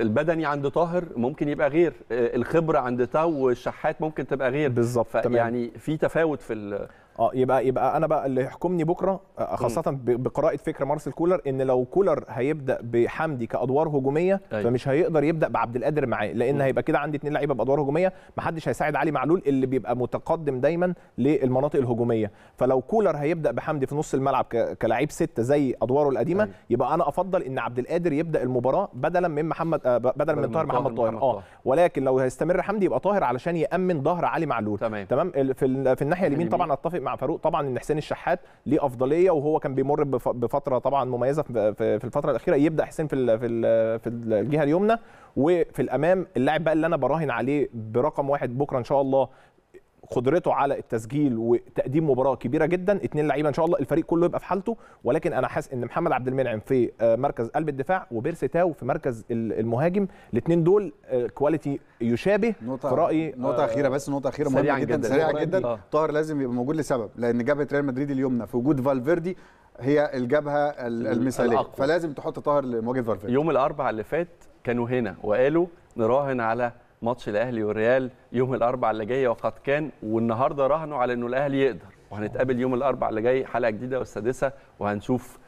البدني عند طاهر ممكن يبقى غير الخبره عند تاو والشحات ممكن تبقى غير بالظبط يعني في في تفاوت في اه يبقى يبقى انا بقى اللي يحكمني بكره آه، خاصه بقراءه فكره مارسيل كولر ان لو كولر هيبدا بحمدي كادوار هجوميه أيوة. فمش هيقدر يبدا بعبد القادر معاه لان م. هيبقى كده عندي اثنين لعيبه بادوار هجوميه محدش هيساعد علي معلول اللي بيبقى متقدم دايما للمناطق الهجوميه فلو كولر هيبدا بحمدي في نص الملعب كلاعب سته زي ادواره القديمه أي. أيوة. يبقى انا افضل ان عبد القادر يبدا المباراه بدلا من محمد آه بدلا من طاهر محمد طاهر اه ولكن لو هيستمر حمدي يبقى طاهر علشان يامن ظهر علي معلول تمام, تمام؟ في, في الناحيه اليمين طبعا اتفق مع فاروق طبعا ان حسين الشحات ليه افضليه وهو كان بيمر بفتره طبعا مميزه في الفتره الاخيره يبدا حسين في في الجهه اليمنى وفي الامام اللاعب بقى اللي انا براهن عليه برقم واحد بكره ان شاء الله قدرته على التسجيل وتقديم مباراه كبيره جدا اثنين لعيبه ان شاء الله الفريق كله يبقى في حالته ولكن انا حاسس ان محمد عبد المنعم في آه، مركز قلب الدفاع وبيرسي تاو في مركز المهاجم الاثنين دول كواليتي آه، يشابه نقطة في رايي نقطه آه، اخيره بس نقطه اخيره مهمه جدا, جدا سريعه جدا طاهر لازم يبقى موجود لسبب لان جبهه ريال مدريد اليمنى في وجود فالفيردي هي الجبهه المثاليه الأقوى. فلازم تحط طاهر لمواجهه فالفيردي يوم الاربعاء اللي فات كانوا هنا وقالوا نراهن على ماتش الاهلي والريال يوم الاربعاء اللي جاي وقد كان والنهارده راهنوا على انه الاهلي يقدر وهنتقابل يوم الاربعاء اللي جاي حلقه جديده والسادسه وهنشوف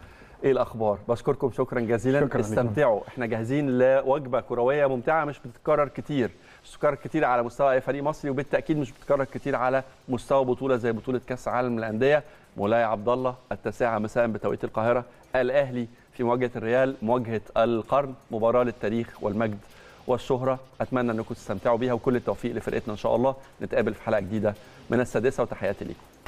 ايه الاخبار بشكركم شكرا جزيلا شكرا استمتعوا لكم. احنا جاهزين لوجبه كرويه ممتعه مش بتتكرر كتير مش بتتكرر كتير على مستوى اي فريق مصري وبالتاكيد مش بتتكرر كتير على مستوى بطوله زي بطوله كاس العالم للانديه مولاي عبد الله التاسعه مساء بتوقيت القاهره الاهلي في مواجهه الريال مواجهه القرن مباراه للتاريخ والمجد والشهرة أتمنى أنكم تستمتعوا بيها وكل التوفيق لفرقتنا إن شاء الله نتقابل في حلقة جديدة من السادسة وتحياتي ليكم